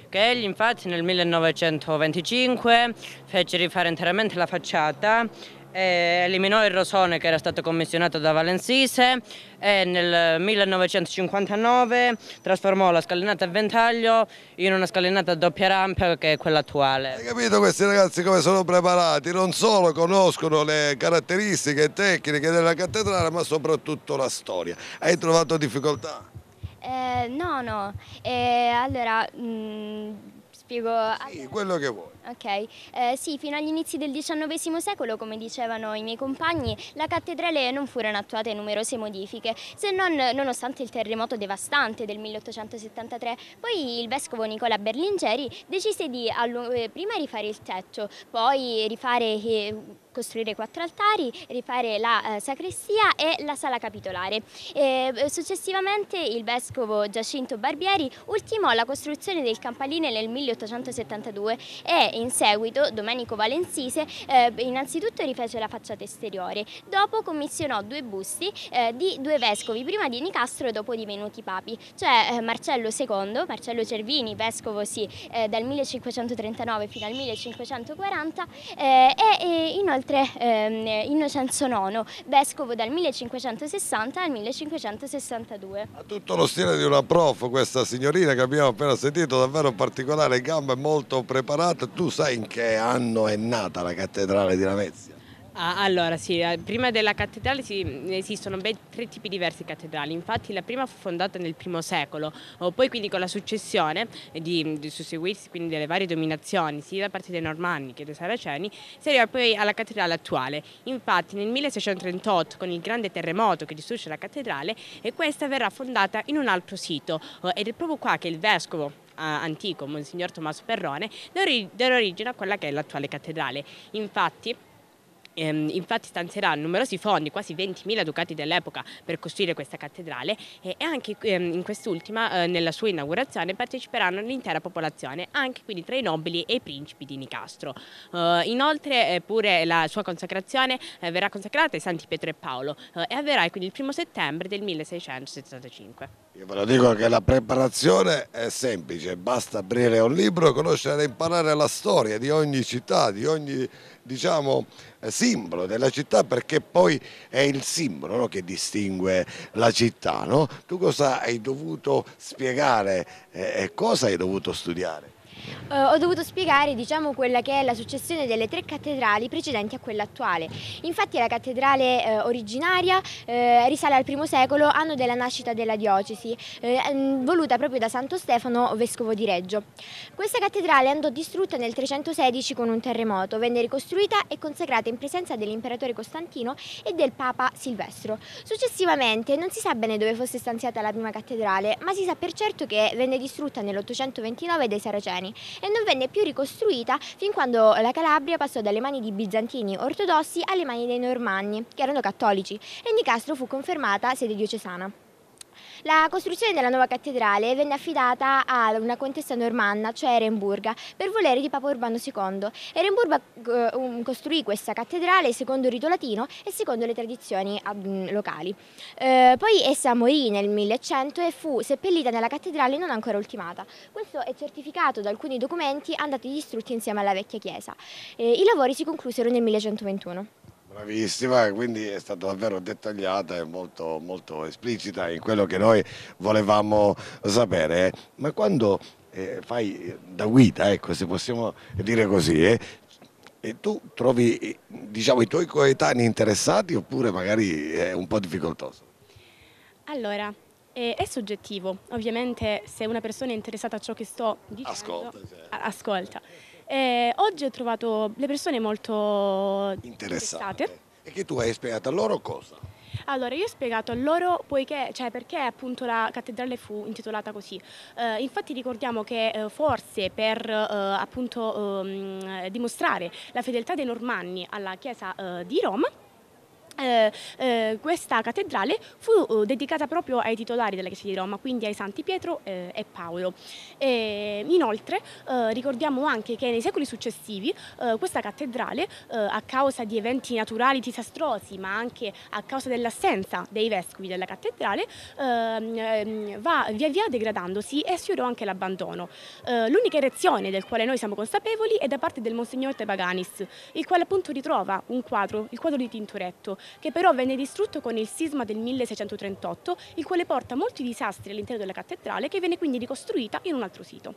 che egli infatti nel 1925 fece rifare interamente la facciata eh, eliminò il rosone che era stato commissionato da Valensise e nel 1959 trasformò la scalinata a ventaglio in una scalinata a doppia rampa che è quella attuale. Hai capito questi ragazzi come sono preparati? Non solo conoscono le caratteristiche tecniche della cattedrale ma soprattutto la storia. Hai trovato difficoltà? Eh, no, no. Eh, allora, mh, mm, spiego... Sì, quello che vuoi. Ok, eh, sì, fino agli inizi del XIX secolo, come dicevano i miei compagni, la cattedrale non furono attuate numerose modifiche, se non nonostante il terremoto devastante del 1873. Poi il vescovo Nicola Berlingeri decise di eh, prima rifare il tetto, poi rifare... Eh, costruire quattro altari, rifare la eh, sacrestia e la sala capitolare. E, eh, successivamente il vescovo Giacinto Barbieri ultimò la costruzione del campanile nel 1872 e in seguito Domenico Valensise eh, innanzitutto rifece la facciata esteriore, dopo commissionò due busti eh, di due vescovi, prima di Nicastro e dopo di Venuti Papi, cioè eh, Marcello II, Marcello Cervini, vescovo sì, eh, dal 1539 fino al 1540 eh, e, e, inoltre ehm, Innocenzo IX, vescovo dal 1560 al 1562. Ha tutto lo stile di una prof questa signorina che abbiamo appena sentito, davvero particolare, gambe molto preparate, tu sai in che anno è nata la cattedrale di Lamezia? Ah, allora, sì, eh, prima della cattedrale sì, mm, esistono ben tre tipi diversi di cattedrali. Infatti, la prima fu fondata nel I secolo, poi, quindi, con la successione eh, di, mm, di susseguirsi quindi delle varie dominazioni, sia da parte dei Normanni che dei Saraceni, si arriva poi alla cattedrale attuale. Infatti, nel 1638, con il grande terremoto che distrugge la cattedrale, eh, questa verrà fondata in un altro sito, ed è proprio qua che il vescovo antico, Monsignor Tommaso Perrone, dà origine a quella che è l'attuale cattedrale. Infatti Ehm, infatti stanzierà numerosi fondi, quasi 20.000 ducati dell'epoca, per costruire questa cattedrale e, e anche ehm, in quest'ultima, eh, nella sua inaugurazione, parteciperanno l'intera popolazione, anche quindi tra i nobili e i principi di Nicastro. Eh, inoltre eh, pure la sua consacrazione eh, verrà consacrata ai Santi Pietro e Paolo eh, e avverrà quindi il primo settembre del 1675. Io ve lo dico che la preparazione è semplice, basta aprire un libro, conoscere e imparare la storia di ogni città, di ogni diciamo, eh, simbolo della città perché poi è il simbolo no, che distingue la città. No? Tu cosa hai dovuto spiegare eh, e cosa hai dovuto studiare? eh, ho dovuto spiegare diciamo, quella che è la successione delle tre cattedrali precedenti a quella attuale. Infatti la cattedrale eh, originaria eh, risale al I secolo, anno della nascita della diocesi, eh, mm, voluta proprio da Santo Stefano, vescovo di Reggio. Questa cattedrale andò distrutta nel 316 con un terremoto, venne ricostruita e consacrata in presenza dell'imperatore Costantino e del Papa Silvestro. Successivamente non si sa bene dove fosse stanziata la prima cattedrale, ma si sa per certo che venne distrutta nell'829 dai Saraceni cristiani e non venne più ricostruita fin quando la Calabria passò dalle mani di bizantini ortodossi alle mani dei normanni, che erano cattolici, e Nicastro fu confermata sede diocesana. La costruzione della nuova cattedrale venne affidata a una contessa normanna, cioè Eremburga, per volere di Papa Urbano II. Eremburga eh, um, costruì questa cattedrale secondo il rito latino e secondo le tradizioni mm, locali. Eh, poi essa morì nel 1100 e fu seppellita nella cattedrale non ancora ultimata. Questo è certificato da alcuni documenti andati distrutti insieme alla vecchia chiesa. Eh, I lavori si conclusero nel 1121. Bravissima, quindi è stata davvero dettagliata e molto, molto esplicita in quello che noi volevamo sapere. Ma quando eh, fai da guida, ecco, se possiamo dire così, eh, e tu trovi diciamo, i tuoi coetanei interessati oppure magari è un po' difficoltoso? Allora, eh, è soggettivo. Ovviamente se una persona è interessata a ciò che sto dicendo... Ascolta. Cioè. Ascolta. E eh, oggi ho trovato le persone molto interessate. E che tu hai spiegato a loro cosa? Allora, io ho spiegato a loro poiché, cioè, perché appunto la cattedrale fu intitolata così. Eh, infatti ricordiamo che eh, forse per eh, appunto ehm, dimostrare la fedeltà dei normanni alla chiesa eh, di Roma, eh, eh, questa cattedrale fu eh, dedicata proprio ai titolari della Chiesa di Roma, quindi ai Santi Pietro eh, e Paolo. E, eh, inoltre ricordiamo anche che nei secoli successivi questa cattedrale, a causa di eventi naturali disastrosi, ma anche a causa dell'assenza dei vescovi della cattedrale, ehm, ehm, va via via degradandosi e sfiorò anche l'abbandono. l'unica erezione del quale noi siamo consapevoli è da parte del Monsignor Tepaganis, il quale appunto ritrova un quadro, il quadro di Tintoretto, che però venne distrutto con il sisma del 1638, il quale porta molti disastri all'interno della cattedrale che viene quindi ricostruita in un altro sito.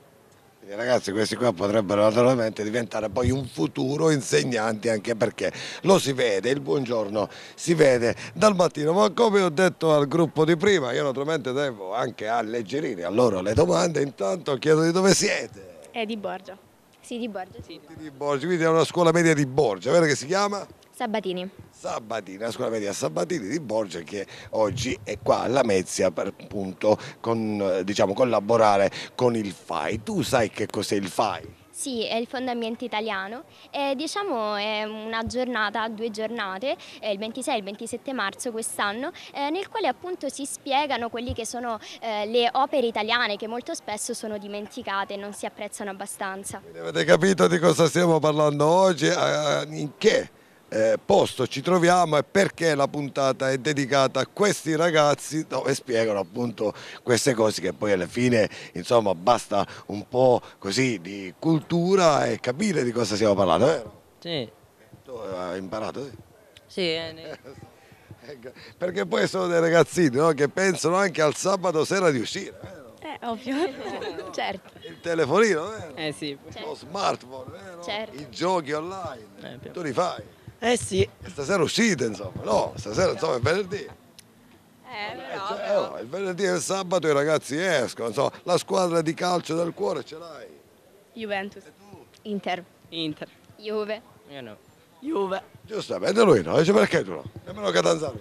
ragazzi questi qua potrebbero naturalmente diventare poi un futuro insegnanti anche perché lo si vede, il buongiorno si vede dal mattino, ma come ho detto al gruppo di prima io naturalmente devo anche alleggerire a loro le domande, intanto chiedo di dove siete? È di Borgia. Sì, di Borgia. Sì. Di Borgia, quindi è una scuola media di Borgia, vero che si chiama? Sabatini. Sabatini, la scuola media Sabatini di Borgia che oggi è qua alla Mezia per appunto con, diciamo, collaborare con il FAI. Tu sai che cos'è il FAI? Sì, è il Fondamento Italiano e diciamo è una giornata, due giornate, eh, il 26 e il 27 marzo quest'anno, eh, nel quale appunto si spiegano quelle che sono eh, le opere italiane che molto spesso sono dimenticate e non si apprezzano abbastanza. Avete capito di cosa stiamo parlando oggi? In che? Eh, posto ci troviamo e perché la puntata è dedicata a questi ragazzi dove spiegano appunto queste cose che poi alla fine insomma basta un po' così di cultura e capire di cosa stiamo parlando, vero? Sì. Tu hai imparato? Sì. sì eh, ecco, perché poi sono dei ragazzini no? che pensano anche al sabato sera di uscire, vero? Eh, ovvio, certo. Il telefonino, vero? Eh sì. Certo. Lo smartphone, vero? Certo. I giochi online, eh, tu li fai? Eh sì. stasera uscite, insomma, no? Stasera, insomma, è venerdì. Eh, però, eh, cioè, però. No, oh, il venerdì e il sabato i ragazzi escono, insomma, la squadra di calcio del cuore ce l'hai. Juventus. Inter. Inter. Juve. Io no. Juve. Giustamente lui no, dice perché tu no? Nemmeno Catanzaro.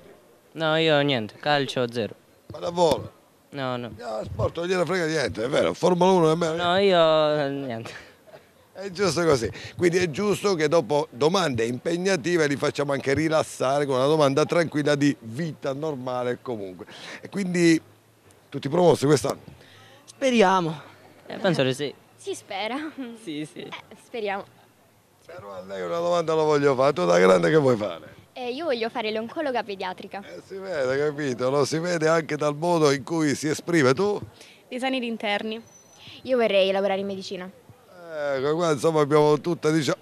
No, io niente, calcio zero. Ma lavoro? No, no. No, sport non gliene frega niente, è vero, Formula 1 nemmeno. No, io eh, niente. È giusto così, quindi è giusto che dopo domande impegnative li facciamo anche rilassare con una domanda tranquilla di vita normale comunque. E quindi tutti promossi quest'anno? Speriamo, eh, penso di sì. Si spera. Sì, sì. Eh, speriamo. Però a lei una domanda la voglio fare, tu da grande che vuoi fare? Eh, io voglio fare l'oncologa pediatrica. Eh, si vede, capito, lo si vede anche dal modo in cui si esprime. Tu? Design d'interni. Io vorrei lavorare in medicina. Ecco, qua insomma abbiamo tutta, diciamo,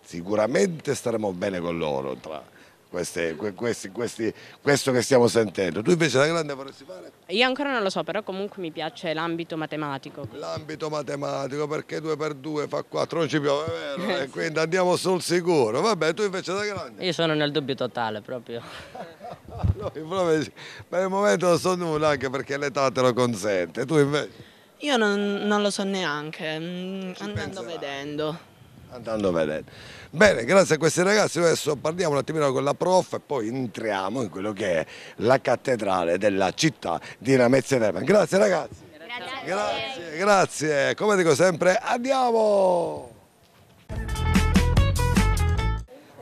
sicuramente staremo bene con loro tra queste, questi, questi, questo che stiamo sentendo. Tu invece da grande vorresti fare? Io ancora non lo so, però comunque mi piace l'ambito matematico. L'ambito matematico perché 2 per 2 fa 4, non ci piove, vero? e eh, quindi andiamo sul sicuro. Vabbè, tu invece da grande. Io sono nel dubbio totale proprio. Noi proprio per il momento non so nulla anche perché l'età te lo consente. Tu invece? Io non, non lo so neanche, mm, Ci andando penserà. vedendo. Andando vedendo. Bene, grazie a questi ragazzi, adesso parliamo un attimino con la prof e poi entriamo in quello che è la cattedrale della città di Ramezia Terme. Grazie ragazzi. Grazie. Grazie, grazie. Come dico sempre, andiamo!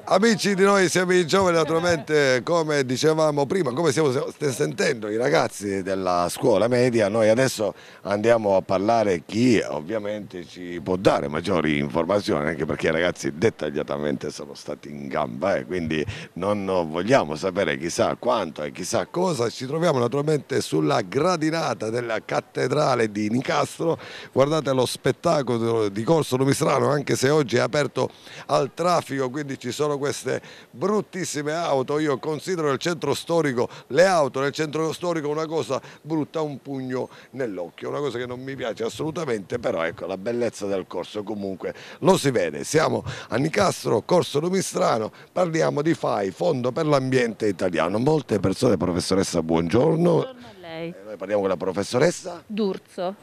Amici di noi siamo i giovani, naturalmente come dicevamo prima, come stiamo sentendo i ragazzi della scuola media, noi adesso andiamo a parlare chi ovviamente ci può dare maggiori informazioni, anche perché i ragazzi dettagliatamente sono stati in gamba, eh, quindi non vogliamo sapere chissà quanto e chissà cosa, ci troviamo naturalmente sulla gradinata della cattedrale di Nicastro, guardate lo spettacolo di Corso Lumistrano, anche se oggi è aperto al traffico, quindi ci sono sono queste bruttissime auto, io considero il centro storico, le auto nel centro storico una cosa brutta, un pugno nell'occhio, una cosa che non mi piace assolutamente, però ecco la bellezza del corso comunque lo si vede, siamo a Nicastro, Corso Lumistrano, parliamo di FAI, Fondo per l'Ambiente Italiano, molte persone, professoressa buongiorno. Buongiorno a lei. Eh, parliamo con la professoressa D'Urzo,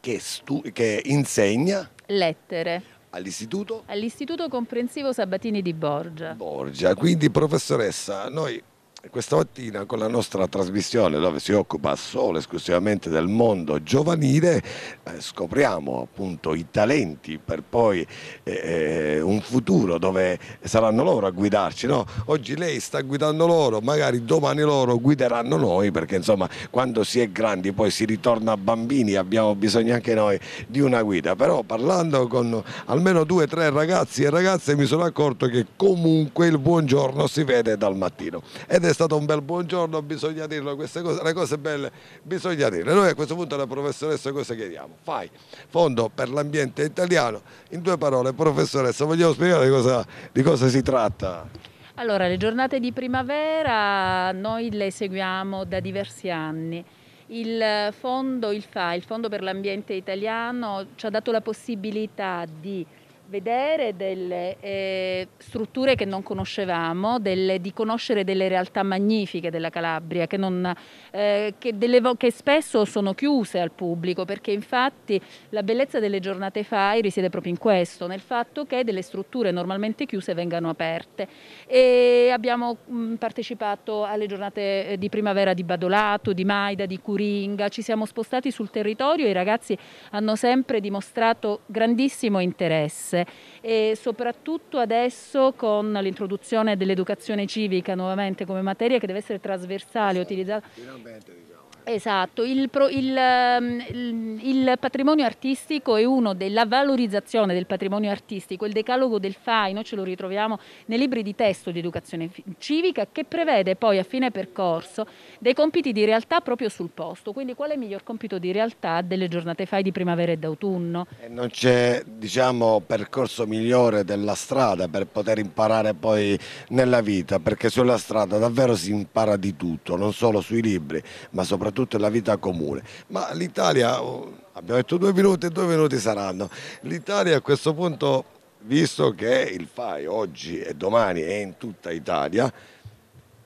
Che, che insegna? Lettere. All'istituto? All'istituto comprensivo Sabatini di Borgia. Borgia, quindi professoressa, noi questa mattina con la nostra trasmissione dove si occupa solo e esclusivamente del mondo giovanile eh, scopriamo appunto i talenti per poi eh, eh, un futuro dove saranno loro a guidarci no? oggi lei sta guidando loro magari domani loro guideranno noi perché insomma quando si è grandi poi si ritorna bambini abbiamo bisogno anche noi di una guida però parlando con almeno due o tre ragazzi e ragazze mi sono accorto che comunque il buongiorno si vede dal mattino ed è stato un bel buongiorno, bisogna dirlo, queste cose, le cose belle bisogna dirle. Noi a questo punto alla professoressa cosa chiediamo? Fai, Fondo per l'ambiente italiano, in due parole professoressa, vogliamo spiegare cosa, di cosa si tratta? Allora, le giornate di primavera noi le seguiamo da diversi anni. Il fondo, il FA, il Fondo per l'Ambiente Italiano, ci ha dato la possibilità di vedere delle eh, strutture che non conoscevamo, delle, di conoscere delle realtà magnifiche della Calabria che, non, eh, che, delle, che, spesso sono chiuse al pubblico perché infatti la bellezza delle giornate FAI risiede proprio in questo, nel fatto che delle strutture normalmente chiuse vengano aperte e abbiamo mh, mm, partecipato alle giornate eh, di primavera di Badolato, di Maida, di Curinga, ci siamo spostati sul territorio e i ragazzi hanno sempre dimostrato grandissimo interesse diverse e soprattutto adesso con l'introduzione dell'educazione civica nuovamente come materia che deve essere trasversale, utilizzata Esatto, il, pro, il, ehm, il, il, patrimonio artistico è uno della valorizzazione del patrimonio artistico, il decalogo del FAI, noi ce lo ritroviamo nei libri di testo di educazione civica che prevede poi a fine percorso dei compiti di realtà proprio sul posto, quindi qual è il miglior compito di realtà delle giornate FAI di primavera e d'autunno? Eh, non c'è diciamo, percorso migliore della strada per poter imparare poi nella vita, perché sulla strada davvero si impara di tutto, non solo sui libri ma soprattutto soprattutto la vita comune. Ma l'Italia, oh, abbiamo detto due minuti e due minuti saranno, l'Italia a questo punto, visto che il FAI oggi e domani è in tutta Italia,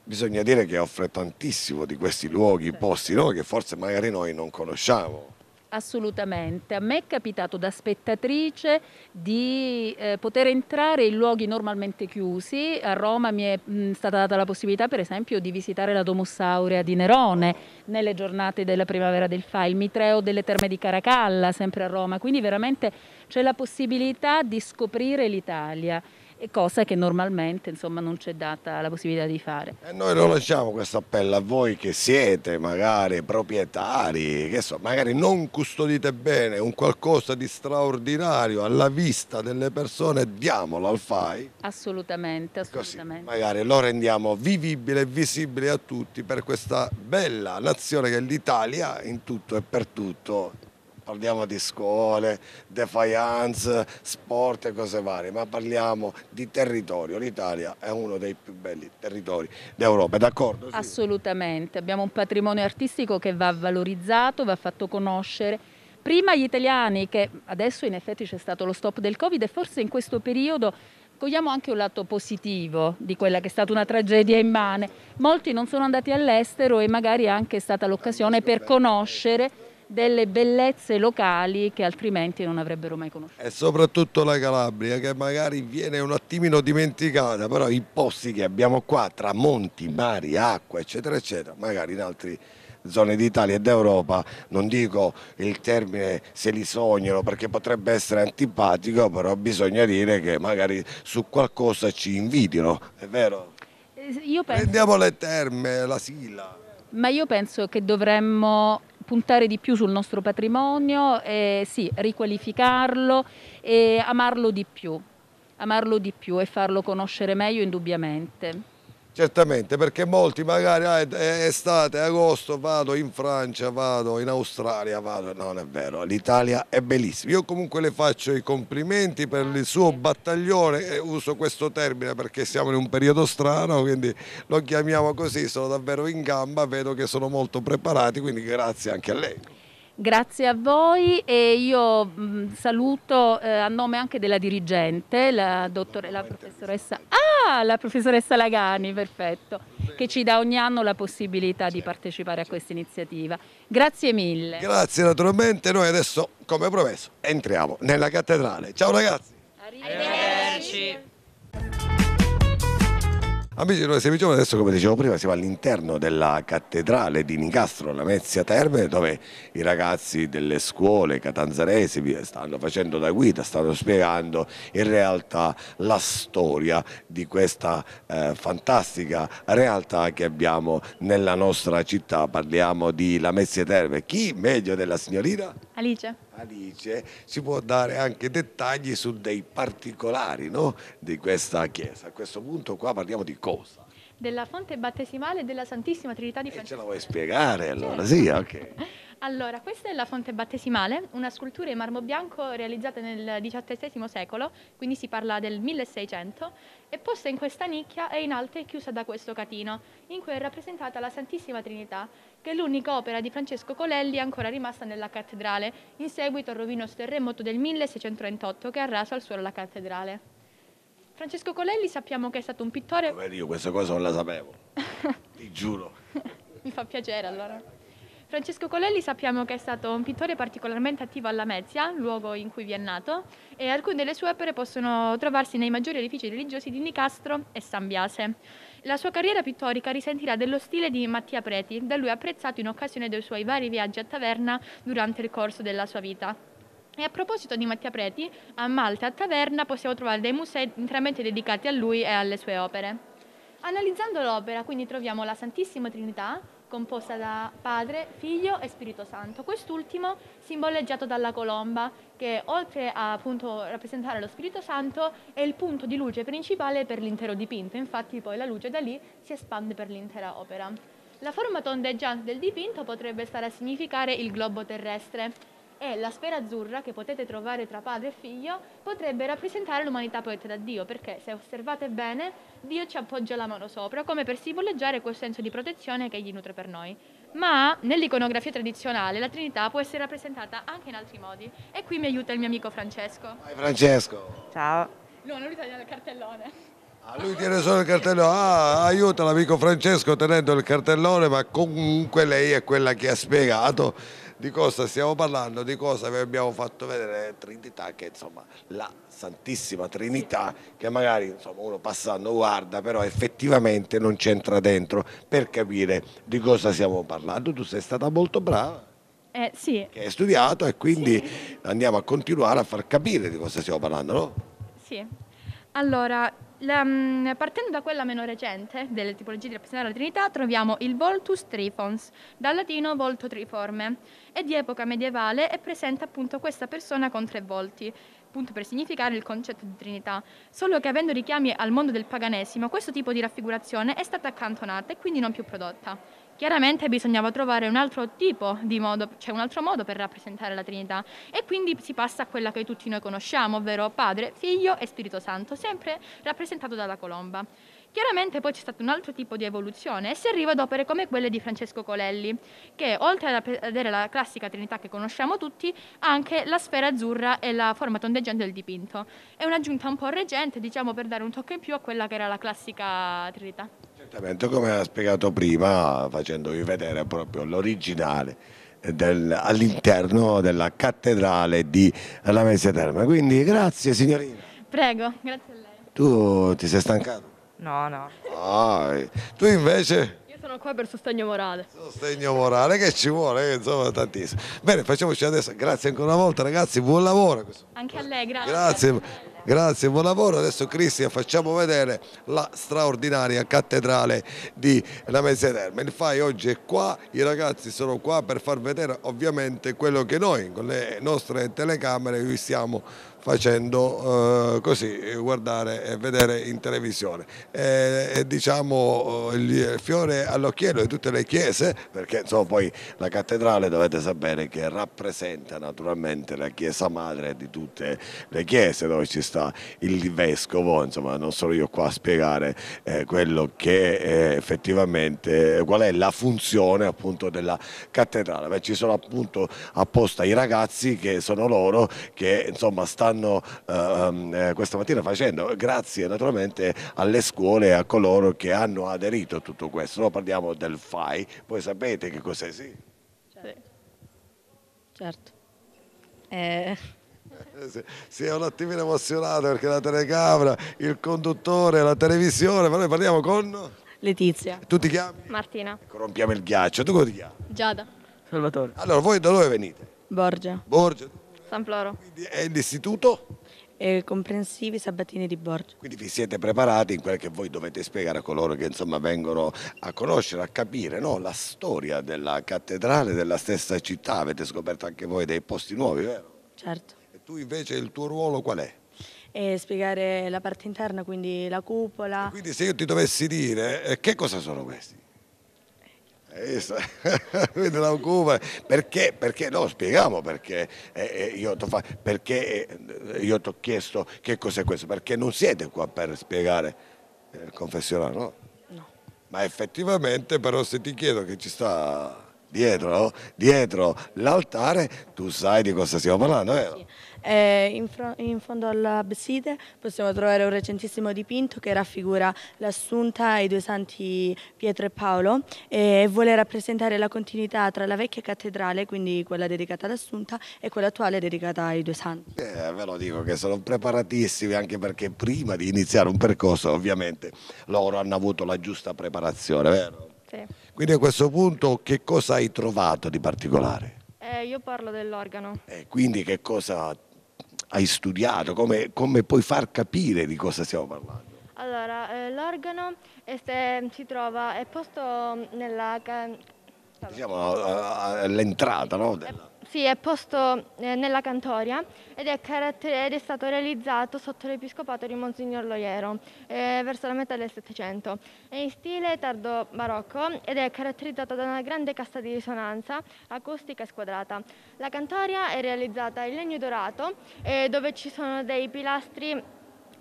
bisogna dire che offre tantissimo di questi luoghi, posti no? che forse magari noi non conosciamo. Assolutamente, a me è capitato da spettatrice di eh, poter entrare in luoghi normalmente chiusi, a Roma mi è mh, mm, stata data la possibilità per esempio di visitare la Domus Aurea di Nerone nelle giornate della primavera del Fa, il Mitreo delle Terme di Caracalla sempre a Roma, quindi veramente c'è la possibilità di scoprire l'Italia cosa che normalmente insomma, non c'è data la possibilità di fare. E noi lo lasciamo questo appello a voi che siete magari proprietari, che so, magari non custodite bene un qualcosa di straordinario alla vista delle persone, diamolo al FAI. Assolutamente, assolutamente. Così, magari lo rendiamo vivibile e visibile a tutti per questa bella nazione che è l'Italia in tutto e per tutto parliamo di scuole, defiance, sport e cose varie, ma parliamo di territorio. L'Italia è uno dei più belli territori d'Europa, d'accordo? Sì. Assolutamente, abbiamo un patrimonio artistico che va valorizzato, va fatto conoscere prima gli italiani, che adesso in effetti c'è stato lo stop del Covid e forse in questo periodo cogliamo anche un lato positivo di quella che è stata una tragedia immane. Molti non sono andati all'estero e magari è anche stata l'occasione per conoscere delle bellezze locali che altrimenti non avrebbero mai conosciuto. E soprattutto la Calabria che magari viene un attimino dimenticata, però i posti che abbiamo qua tra monti, mari, acqua eccetera eccetera, magari in altre zone d'Italia e d'Europa, non dico il termine se li sognano perché potrebbe essere antipatico, però bisogna dire che magari su qualcosa ci invidiano, è vero? Eh, io penso... Prendiamo le terme, la sila. Ma io penso che dovremmo puntare di più sul nostro patrimonio, eh, sì, riqualificarlo e amarlo di più, amarlo di più e farlo conoscere meglio indubbiamente. Certamente, perché molti magari ah, è estate, agosto, vado in Francia, vado in Australia, vado. non è vero, l'Italia è bellissima. Io comunque le faccio i complimenti per il suo battaglione, uso questo termine perché siamo in un periodo strano, quindi lo chiamiamo così, sono davvero in gamba, vedo che sono molto preparati, quindi grazie anche a lei. Grazie a voi e io mm, saluto eh, a nome anche della dirigente, la, dottore, la, professoressa, ah, la professoressa Lagani, perfetto, che ci dà ogni anno la possibilità di partecipare a questa iniziativa. Grazie mille. Grazie naturalmente, noi adesso come promesso entriamo nella cattedrale. Ciao ragazzi. Arrivederci. Arrivederci. Amici di Sebi Giovane, adesso come dicevo prima siamo all'interno della cattedrale di Nicastro, la Mezzia Terme, dove i ragazzi delle scuole catanzaresi stanno facendo da guida, stanno spiegando in realtà la storia di questa eh, fantastica realtà che abbiamo nella nostra città. Parliamo di la Mezzia Terme. Chi meglio della signorina? Alice. Alice ci può dare anche dettagli su dei particolari no? di questa chiesa. A questo punto qua parliamo di cosa? Della fonte battesimale della Santissima Trinità di Francesco. E ce la vuoi spiegare certo. allora? Certo. Sì, ok. Allora, questa è la fonte battesimale, una scultura in marmo bianco realizzata nel XVII secolo, quindi si parla del 1600, è posta in questa nicchia e in alto è chiusa da questo catino, in cui è rappresentata la Santissima Trinità che è l'unica opera di Francesco Colelli ancora rimasta nella cattedrale, in seguito al rovino terremoto del 1638 che ha raso al suolo la cattedrale. Francesco Colelli sappiamo che è stato un pittore... Vabbè, io questa cosa non la sapevo, ti giuro. Mi fa piacere allora. Francesco Colelli sappiamo che è stato un pittore particolarmente attivo a Lamezia, luogo in cui vi è nato, e alcune delle sue opere possono trovarsi nei maggiori edifici religiosi di Nicastro e San Biase. La sua carriera pittorica risentirà dello stile di Mattia Preti, da lui apprezzato in occasione dei suoi vari viaggi a taverna durante il corso della sua vita. E a proposito di Mattia Preti, a Malta a Taverna possiamo trovare dei musei interamente dedicati a lui e alle sue opere. Analizzando l'opera, quindi troviamo la Santissima Trinità, composta da Padre, Figlio e Spirito Santo. Quest'ultimo simboleggiato dalla colomba che oltre a appunto, rappresentare lo Spirito Santo è il punto di luce principale per l'intero dipinto, infatti poi la luce da lì si espande per l'intera opera. La forma tondeggiante del dipinto potrebbe stare a significare il globo terrestre, e la sfera azzurra che potete trovare tra padre e figlio potrebbe rappresentare l'umanità poeta da Dio, perché se osservate bene, Dio ci appoggia la mano sopra, come per simboleggiare quel senso di protezione che egli nutre per noi. Ma nell'iconografia tradizionale la Trinità può essere rappresentata anche in altri modi e qui mi aiuta il mio amico Francesco. Vai Francesco. Ciao. No, non taglia il cartellone. Ah, lui tiene solo il cartellone, ah, aiuta l'amico Francesco tenendo il cartellone, ma comunque lei è quella che ha spiegato di cosa stiamo parlando, di cosa vi abbiamo fatto vedere Trinità, che insomma la Santissima Trinità, che magari insomma, uno passando guarda, però effettivamente non c'entra dentro per capire di cosa stiamo parlando. Tu sei stata molto brava. Eh, sì. Che hai studiato e quindi sì. andiamo a continuare a far capire di cosa stiamo parlando, no? Sì. Allora, la, mm, partendo da quella meno recente, delle tipologie di rappresentare la Trinità, troviamo il Voltus Trifons, dal latino volto triforme, è di epoca medievale e presenta appunto questa persona con tre volti, appunto per significare il concetto di Trinità, solo che avendo richiami al mondo del paganesimo, questo tipo di raffigurazione è stata accantonata e quindi non più prodotta. Chiaramente bisognava trovare un altro tipo di modo, cioè un altro modo per rappresentare la Trinità e quindi si passa a quella che tutti noi conosciamo, ovvero Padre, Figlio e Spirito Santo, sempre rappresentato dalla colomba. Chiaramente poi c'è stato un altro tipo di evoluzione e si arriva ad opere come quelle di Francesco Colelli, che oltre ad avere la classica Trinità che conosciamo tutti, ha anche la sfera azzurra e la forma tondeggiante del dipinto. È un'aggiunta un po' reggente, diciamo, per dare un tocco in più a quella che era la classica Trinità. Esattamente come ha spiegato prima, facendovi vedere proprio l'originale all'interno della cattedrale di Lamezia Terme. Quindi grazie signorina. Prego, grazie a lei. Tu ti sei stancato? No, no. Ah, tu invece? Io sono qua per sostegno morale. Sostegno morale che ci vuole, insomma, tantissimo. Bene, facciamoci adesso. Grazie ancora una volta, ragazzi. Buon lavoro. Anche a lei, grazie. Grazie. Grazie, buon lavoro. Adesso Cristian facciamo vedere la straordinaria cattedrale di Lamezia Terme. Il FAI oggi è qua, i ragazzi sono qua per far vedere ovviamente quello che noi con le nostre telecamere vi stiamo facendo eh, così guardare e vedere in televisione e, e diciamo eh, il fiore all'occhiello di tutte le chiese perché insomma poi la cattedrale dovete sapere che rappresenta naturalmente la chiesa madre di tutte le chiese dove ci sta il vescovo insomma non sono io qua a spiegare eh, quello che è eh, effettivamente qual è la funzione appunto della cattedrale Beh, ci sono appunto apposta i ragazzi che sono loro che insomma stanno stanno eh, ehm, eh, questa mattina facendo, grazie naturalmente alle scuole e a coloro che hanno aderito a tutto questo. No, parliamo del FAI, voi sapete che cos'è, sì? Certo. certo. Eh... eh si è un attimino emozionato perché la telecamera, il conduttore, la televisione, ma noi parliamo con... Letizia. Tu ti chiami? Martina. Ecco, rompiamo il ghiaccio. Tu come ti chiami? Giada. Salvatore. Allora, voi da dove venite? Borgia. Borgia. San Floro. Quindi è l'istituto? comprensivi Sabatini di Borgia. Quindi vi siete preparati in quello che voi dovete spiegare a coloro che insomma vengono a conoscere, a capire no? la storia della cattedrale della stessa città, avete scoperto anche voi dei posti nuovi, vero? Certo. E tu invece il tuo ruolo qual è? E spiegare la parte interna, quindi la cupola. E quindi se io ti dovessi dire eh, che cosa sono questi? della Cuba, perché, perché, no, spieghiamo perché, eh, eh io fa, perché eh, io ti ho chiesto che cos'è questo, perché non siete qua per spiegare eh, il confessionale no? no? Ma effettivamente però se ti chiedo che ci sta dietro, dietro l'altare, tu sai di cosa stiamo parlando, vero? Sì. Eh, in, in, fondo all'abside possiamo trovare un recentissimo dipinto che raffigura l'assunta e i due santi Pietro e Paolo e vuole rappresentare la continuità tra la vecchia cattedrale, quindi quella dedicata all'assunta, e quella attuale dedicata ai due santi. Eh, ve lo dico che sono preparatissimi anche perché prima di iniziare un percorso ovviamente loro hanno avuto la giusta preparazione, vero? Sì. Quindi a questo punto che cosa hai trovato di particolare? Eh, io parlo dell'organo. E eh, quindi che cosa hai studiato, come, come puoi far capire di cosa stiamo parlando? Allora, eh, l'organo si trova, è posto nella... Siamo eh, eh, all'entrata, no? Della... Sì, è posto eh, nella Cantoria ed è, ed è stato realizzato sotto l'episcopato di Monsignor Loiero eh, verso la metà del Settecento. È in stile tardo barocco ed è caratterizzato da una grande cassa di risonanza acustica e squadrata. La Cantoria è realizzata in legno dorato eh, dove ci sono dei pilastri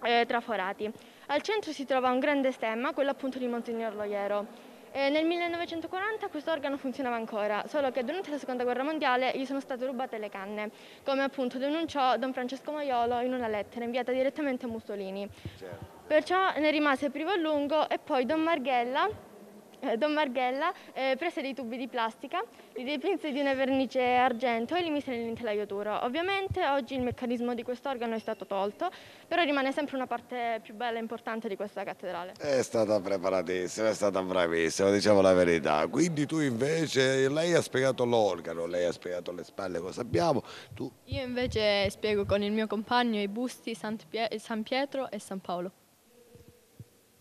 eh, traforati. Al centro si trova un grande stemma, quello appunto di Monsignor Loiero. Eh, nel 1940 questo organo funzionava ancora, solo che durante la seconda guerra mondiale gli sono state rubate le canne, come appunto denunciò Don Francesco Maiolo in una lettera inviata direttamente a Mussolini. Certo. Perciò ne rimase privo a lungo e poi Don Marghella eh, Don Marghella eh, prese dei tubi di plastica, li dipinse di una vernice argento e li mise nell'intelaio duro. Ovviamente oggi il meccanismo di quest'organo è stato tolto, però rimane sempre una parte più bella e importante di questa cattedrale. È stata preparatissima, è stata bravissima, diciamo la verità. Quindi tu invece, lei ha spiegato l'organo, lei ha spiegato le spalle, cosa abbiamo, tu? Io invece spiego con il mio compagno i busti San Pietro e San Paolo.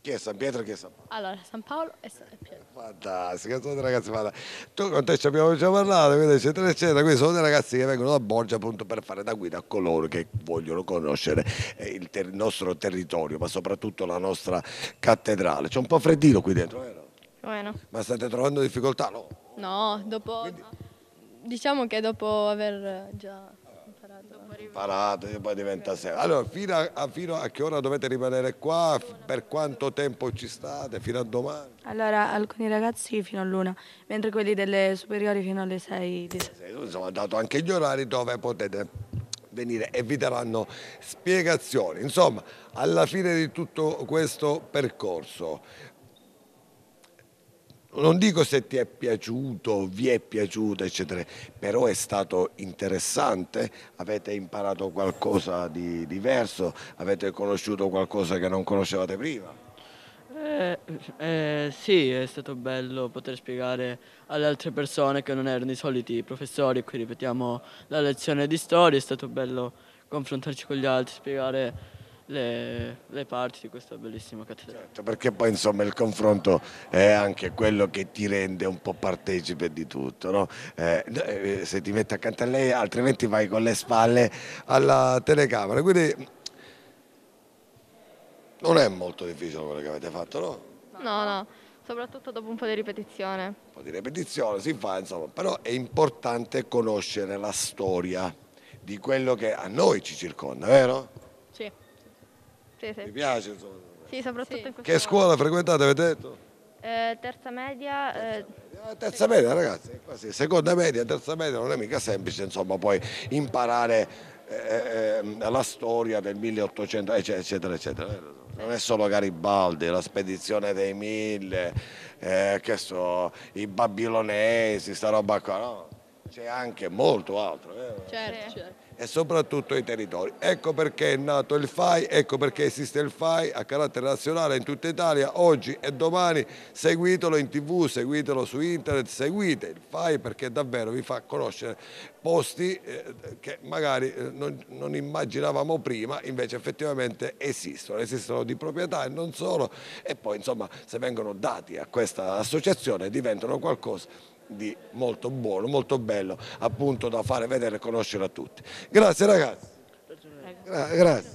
Chi è San Pietro e chi è San Paolo? Allora, San Paolo e San Pietro. Fantastica, sono dei ragazzi fantastici. Tu con te ci abbiamo già parlato, quindi eccetera eccetera, quindi sono dei ragazzi che vengono da Borgia appunto per fare da guida a coloro che vogliono conoscere eh, il, ter nostro territorio, ma soprattutto la nostra cattedrale. C'è un po' freddino qui dentro, vero? Bueno. Ma state trovando difficoltà? No, no dopo... Quindi... Diciamo che dopo aver già parate, poi diventa serio. Allora, fino a, fino a, che ora dovete rimanere qua? Per quanto tempo ci state? Fino a domani? Allora, alcuni ragazzi fino all'una, mentre quelli delle superiori fino alle sei. Insomma, dato anche gli orari dove potete venire e vi daranno spiegazioni. Insomma, alla fine di tutto questo percorso, non dico se ti è piaciuto, vi è piaciuto, eccetera, però è stato interessante, avete imparato qualcosa di diverso, avete conosciuto qualcosa che non conoscevate prima. Eh, eh, sì, è stato bello poter spiegare alle altre persone che non erano i soliti professori, qui ripetiamo la lezione di storia, è stato bello confrontarci con gli altri, spiegare le, le, parti di questa bellissima cattedrale. Certo, perché poi insomma il confronto è anche quello che ti rende un po' partecipe di tutto, no? Eh, eh, se ti metti accanto a lei altrimenti vai con le spalle alla telecamera, quindi non è molto difficile quello che avete fatto, no? No, no, soprattutto dopo un po' di ripetizione. Un po' di ripetizione si fa, insomma, però è importante conoscere la storia di quello che a noi ci circonda, vero? Sì, sì. Mi piace, insomma. Sì, soprattutto in questo Che scuola frequentate, avete detto? Eh, terza media. eh, Eh, Terza media, ragazzi, quasi seconda media, terza media non è mica semplice, insomma, poi imparare eh, eh, la storia del 1800, ecce- eh, cioè, eccetera, eccetera. Non è solo Garibaldi, la spedizione dei mille, eh, che so, i babilonesi, sta roba qua, no? C'è anche molto altro. Eh? Certo, certo. E soprattutto i territori. Ecco perché è nato il FAI, ecco perché esiste il FAI a carattere nazionale in tutta Italia, oggi e domani seguitelo in tv, seguitelo su internet, seguite il FAI perché davvero vi fa conoscere posti eh, che magari eh, non, non immaginavamo prima, invece effettivamente esistono, esistono di proprietà e non solo e poi insomma se vengono dati a questa associazione diventano qualcosa di molto buono, molto bello, appunto da fare vedere e conoscere a tutti. Grazie ragazzi. Gra grazie.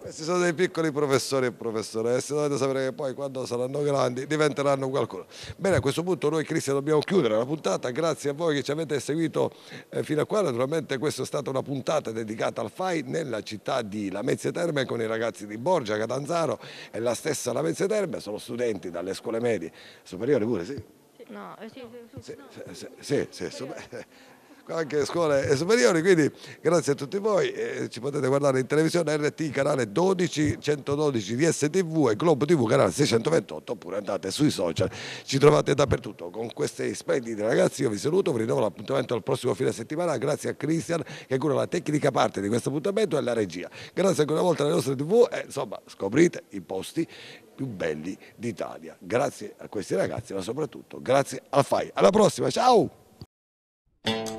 Questi sono dei piccoli professori e professoresse, dovete sapere che poi quando saranno grandi diventeranno qualcuno. Bene, a questo punto noi Cristian dobbiamo chiudere la puntata, grazie a voi che ci avete seguito eh, fino a qua, naturalmente questa è stata una puntata dedicata al FAI nella città di Lamezia Terme con i ragazzi di Borgia, Catanzaro e la stessa Lamezia Terme, sono studenti dalle scuole medie superiori pure, sì No, eh, sì, sì, sì, sì, anche scuole superiori, quindi grazie a tutti voi, eh, ci potete guardare in televisione RT canale 12, 112 VSTV e Globo TV canale 628 oppure andate sui social, ci trovate dappertutto con queste splendide ragazzi, io vi saluto, vi rinnovo l'appuntamento al prossimo fine settimana, grazie a Cristian che cura la tecnica parte di questo appuntamento e la regia, grazie ancora una volta alle nostre tv, eh, insomma scoprite i posti più belli d'Italia. Grazie a questi ragazzi, ma soprattutto grazie al FAI. Alla prossima, ciao!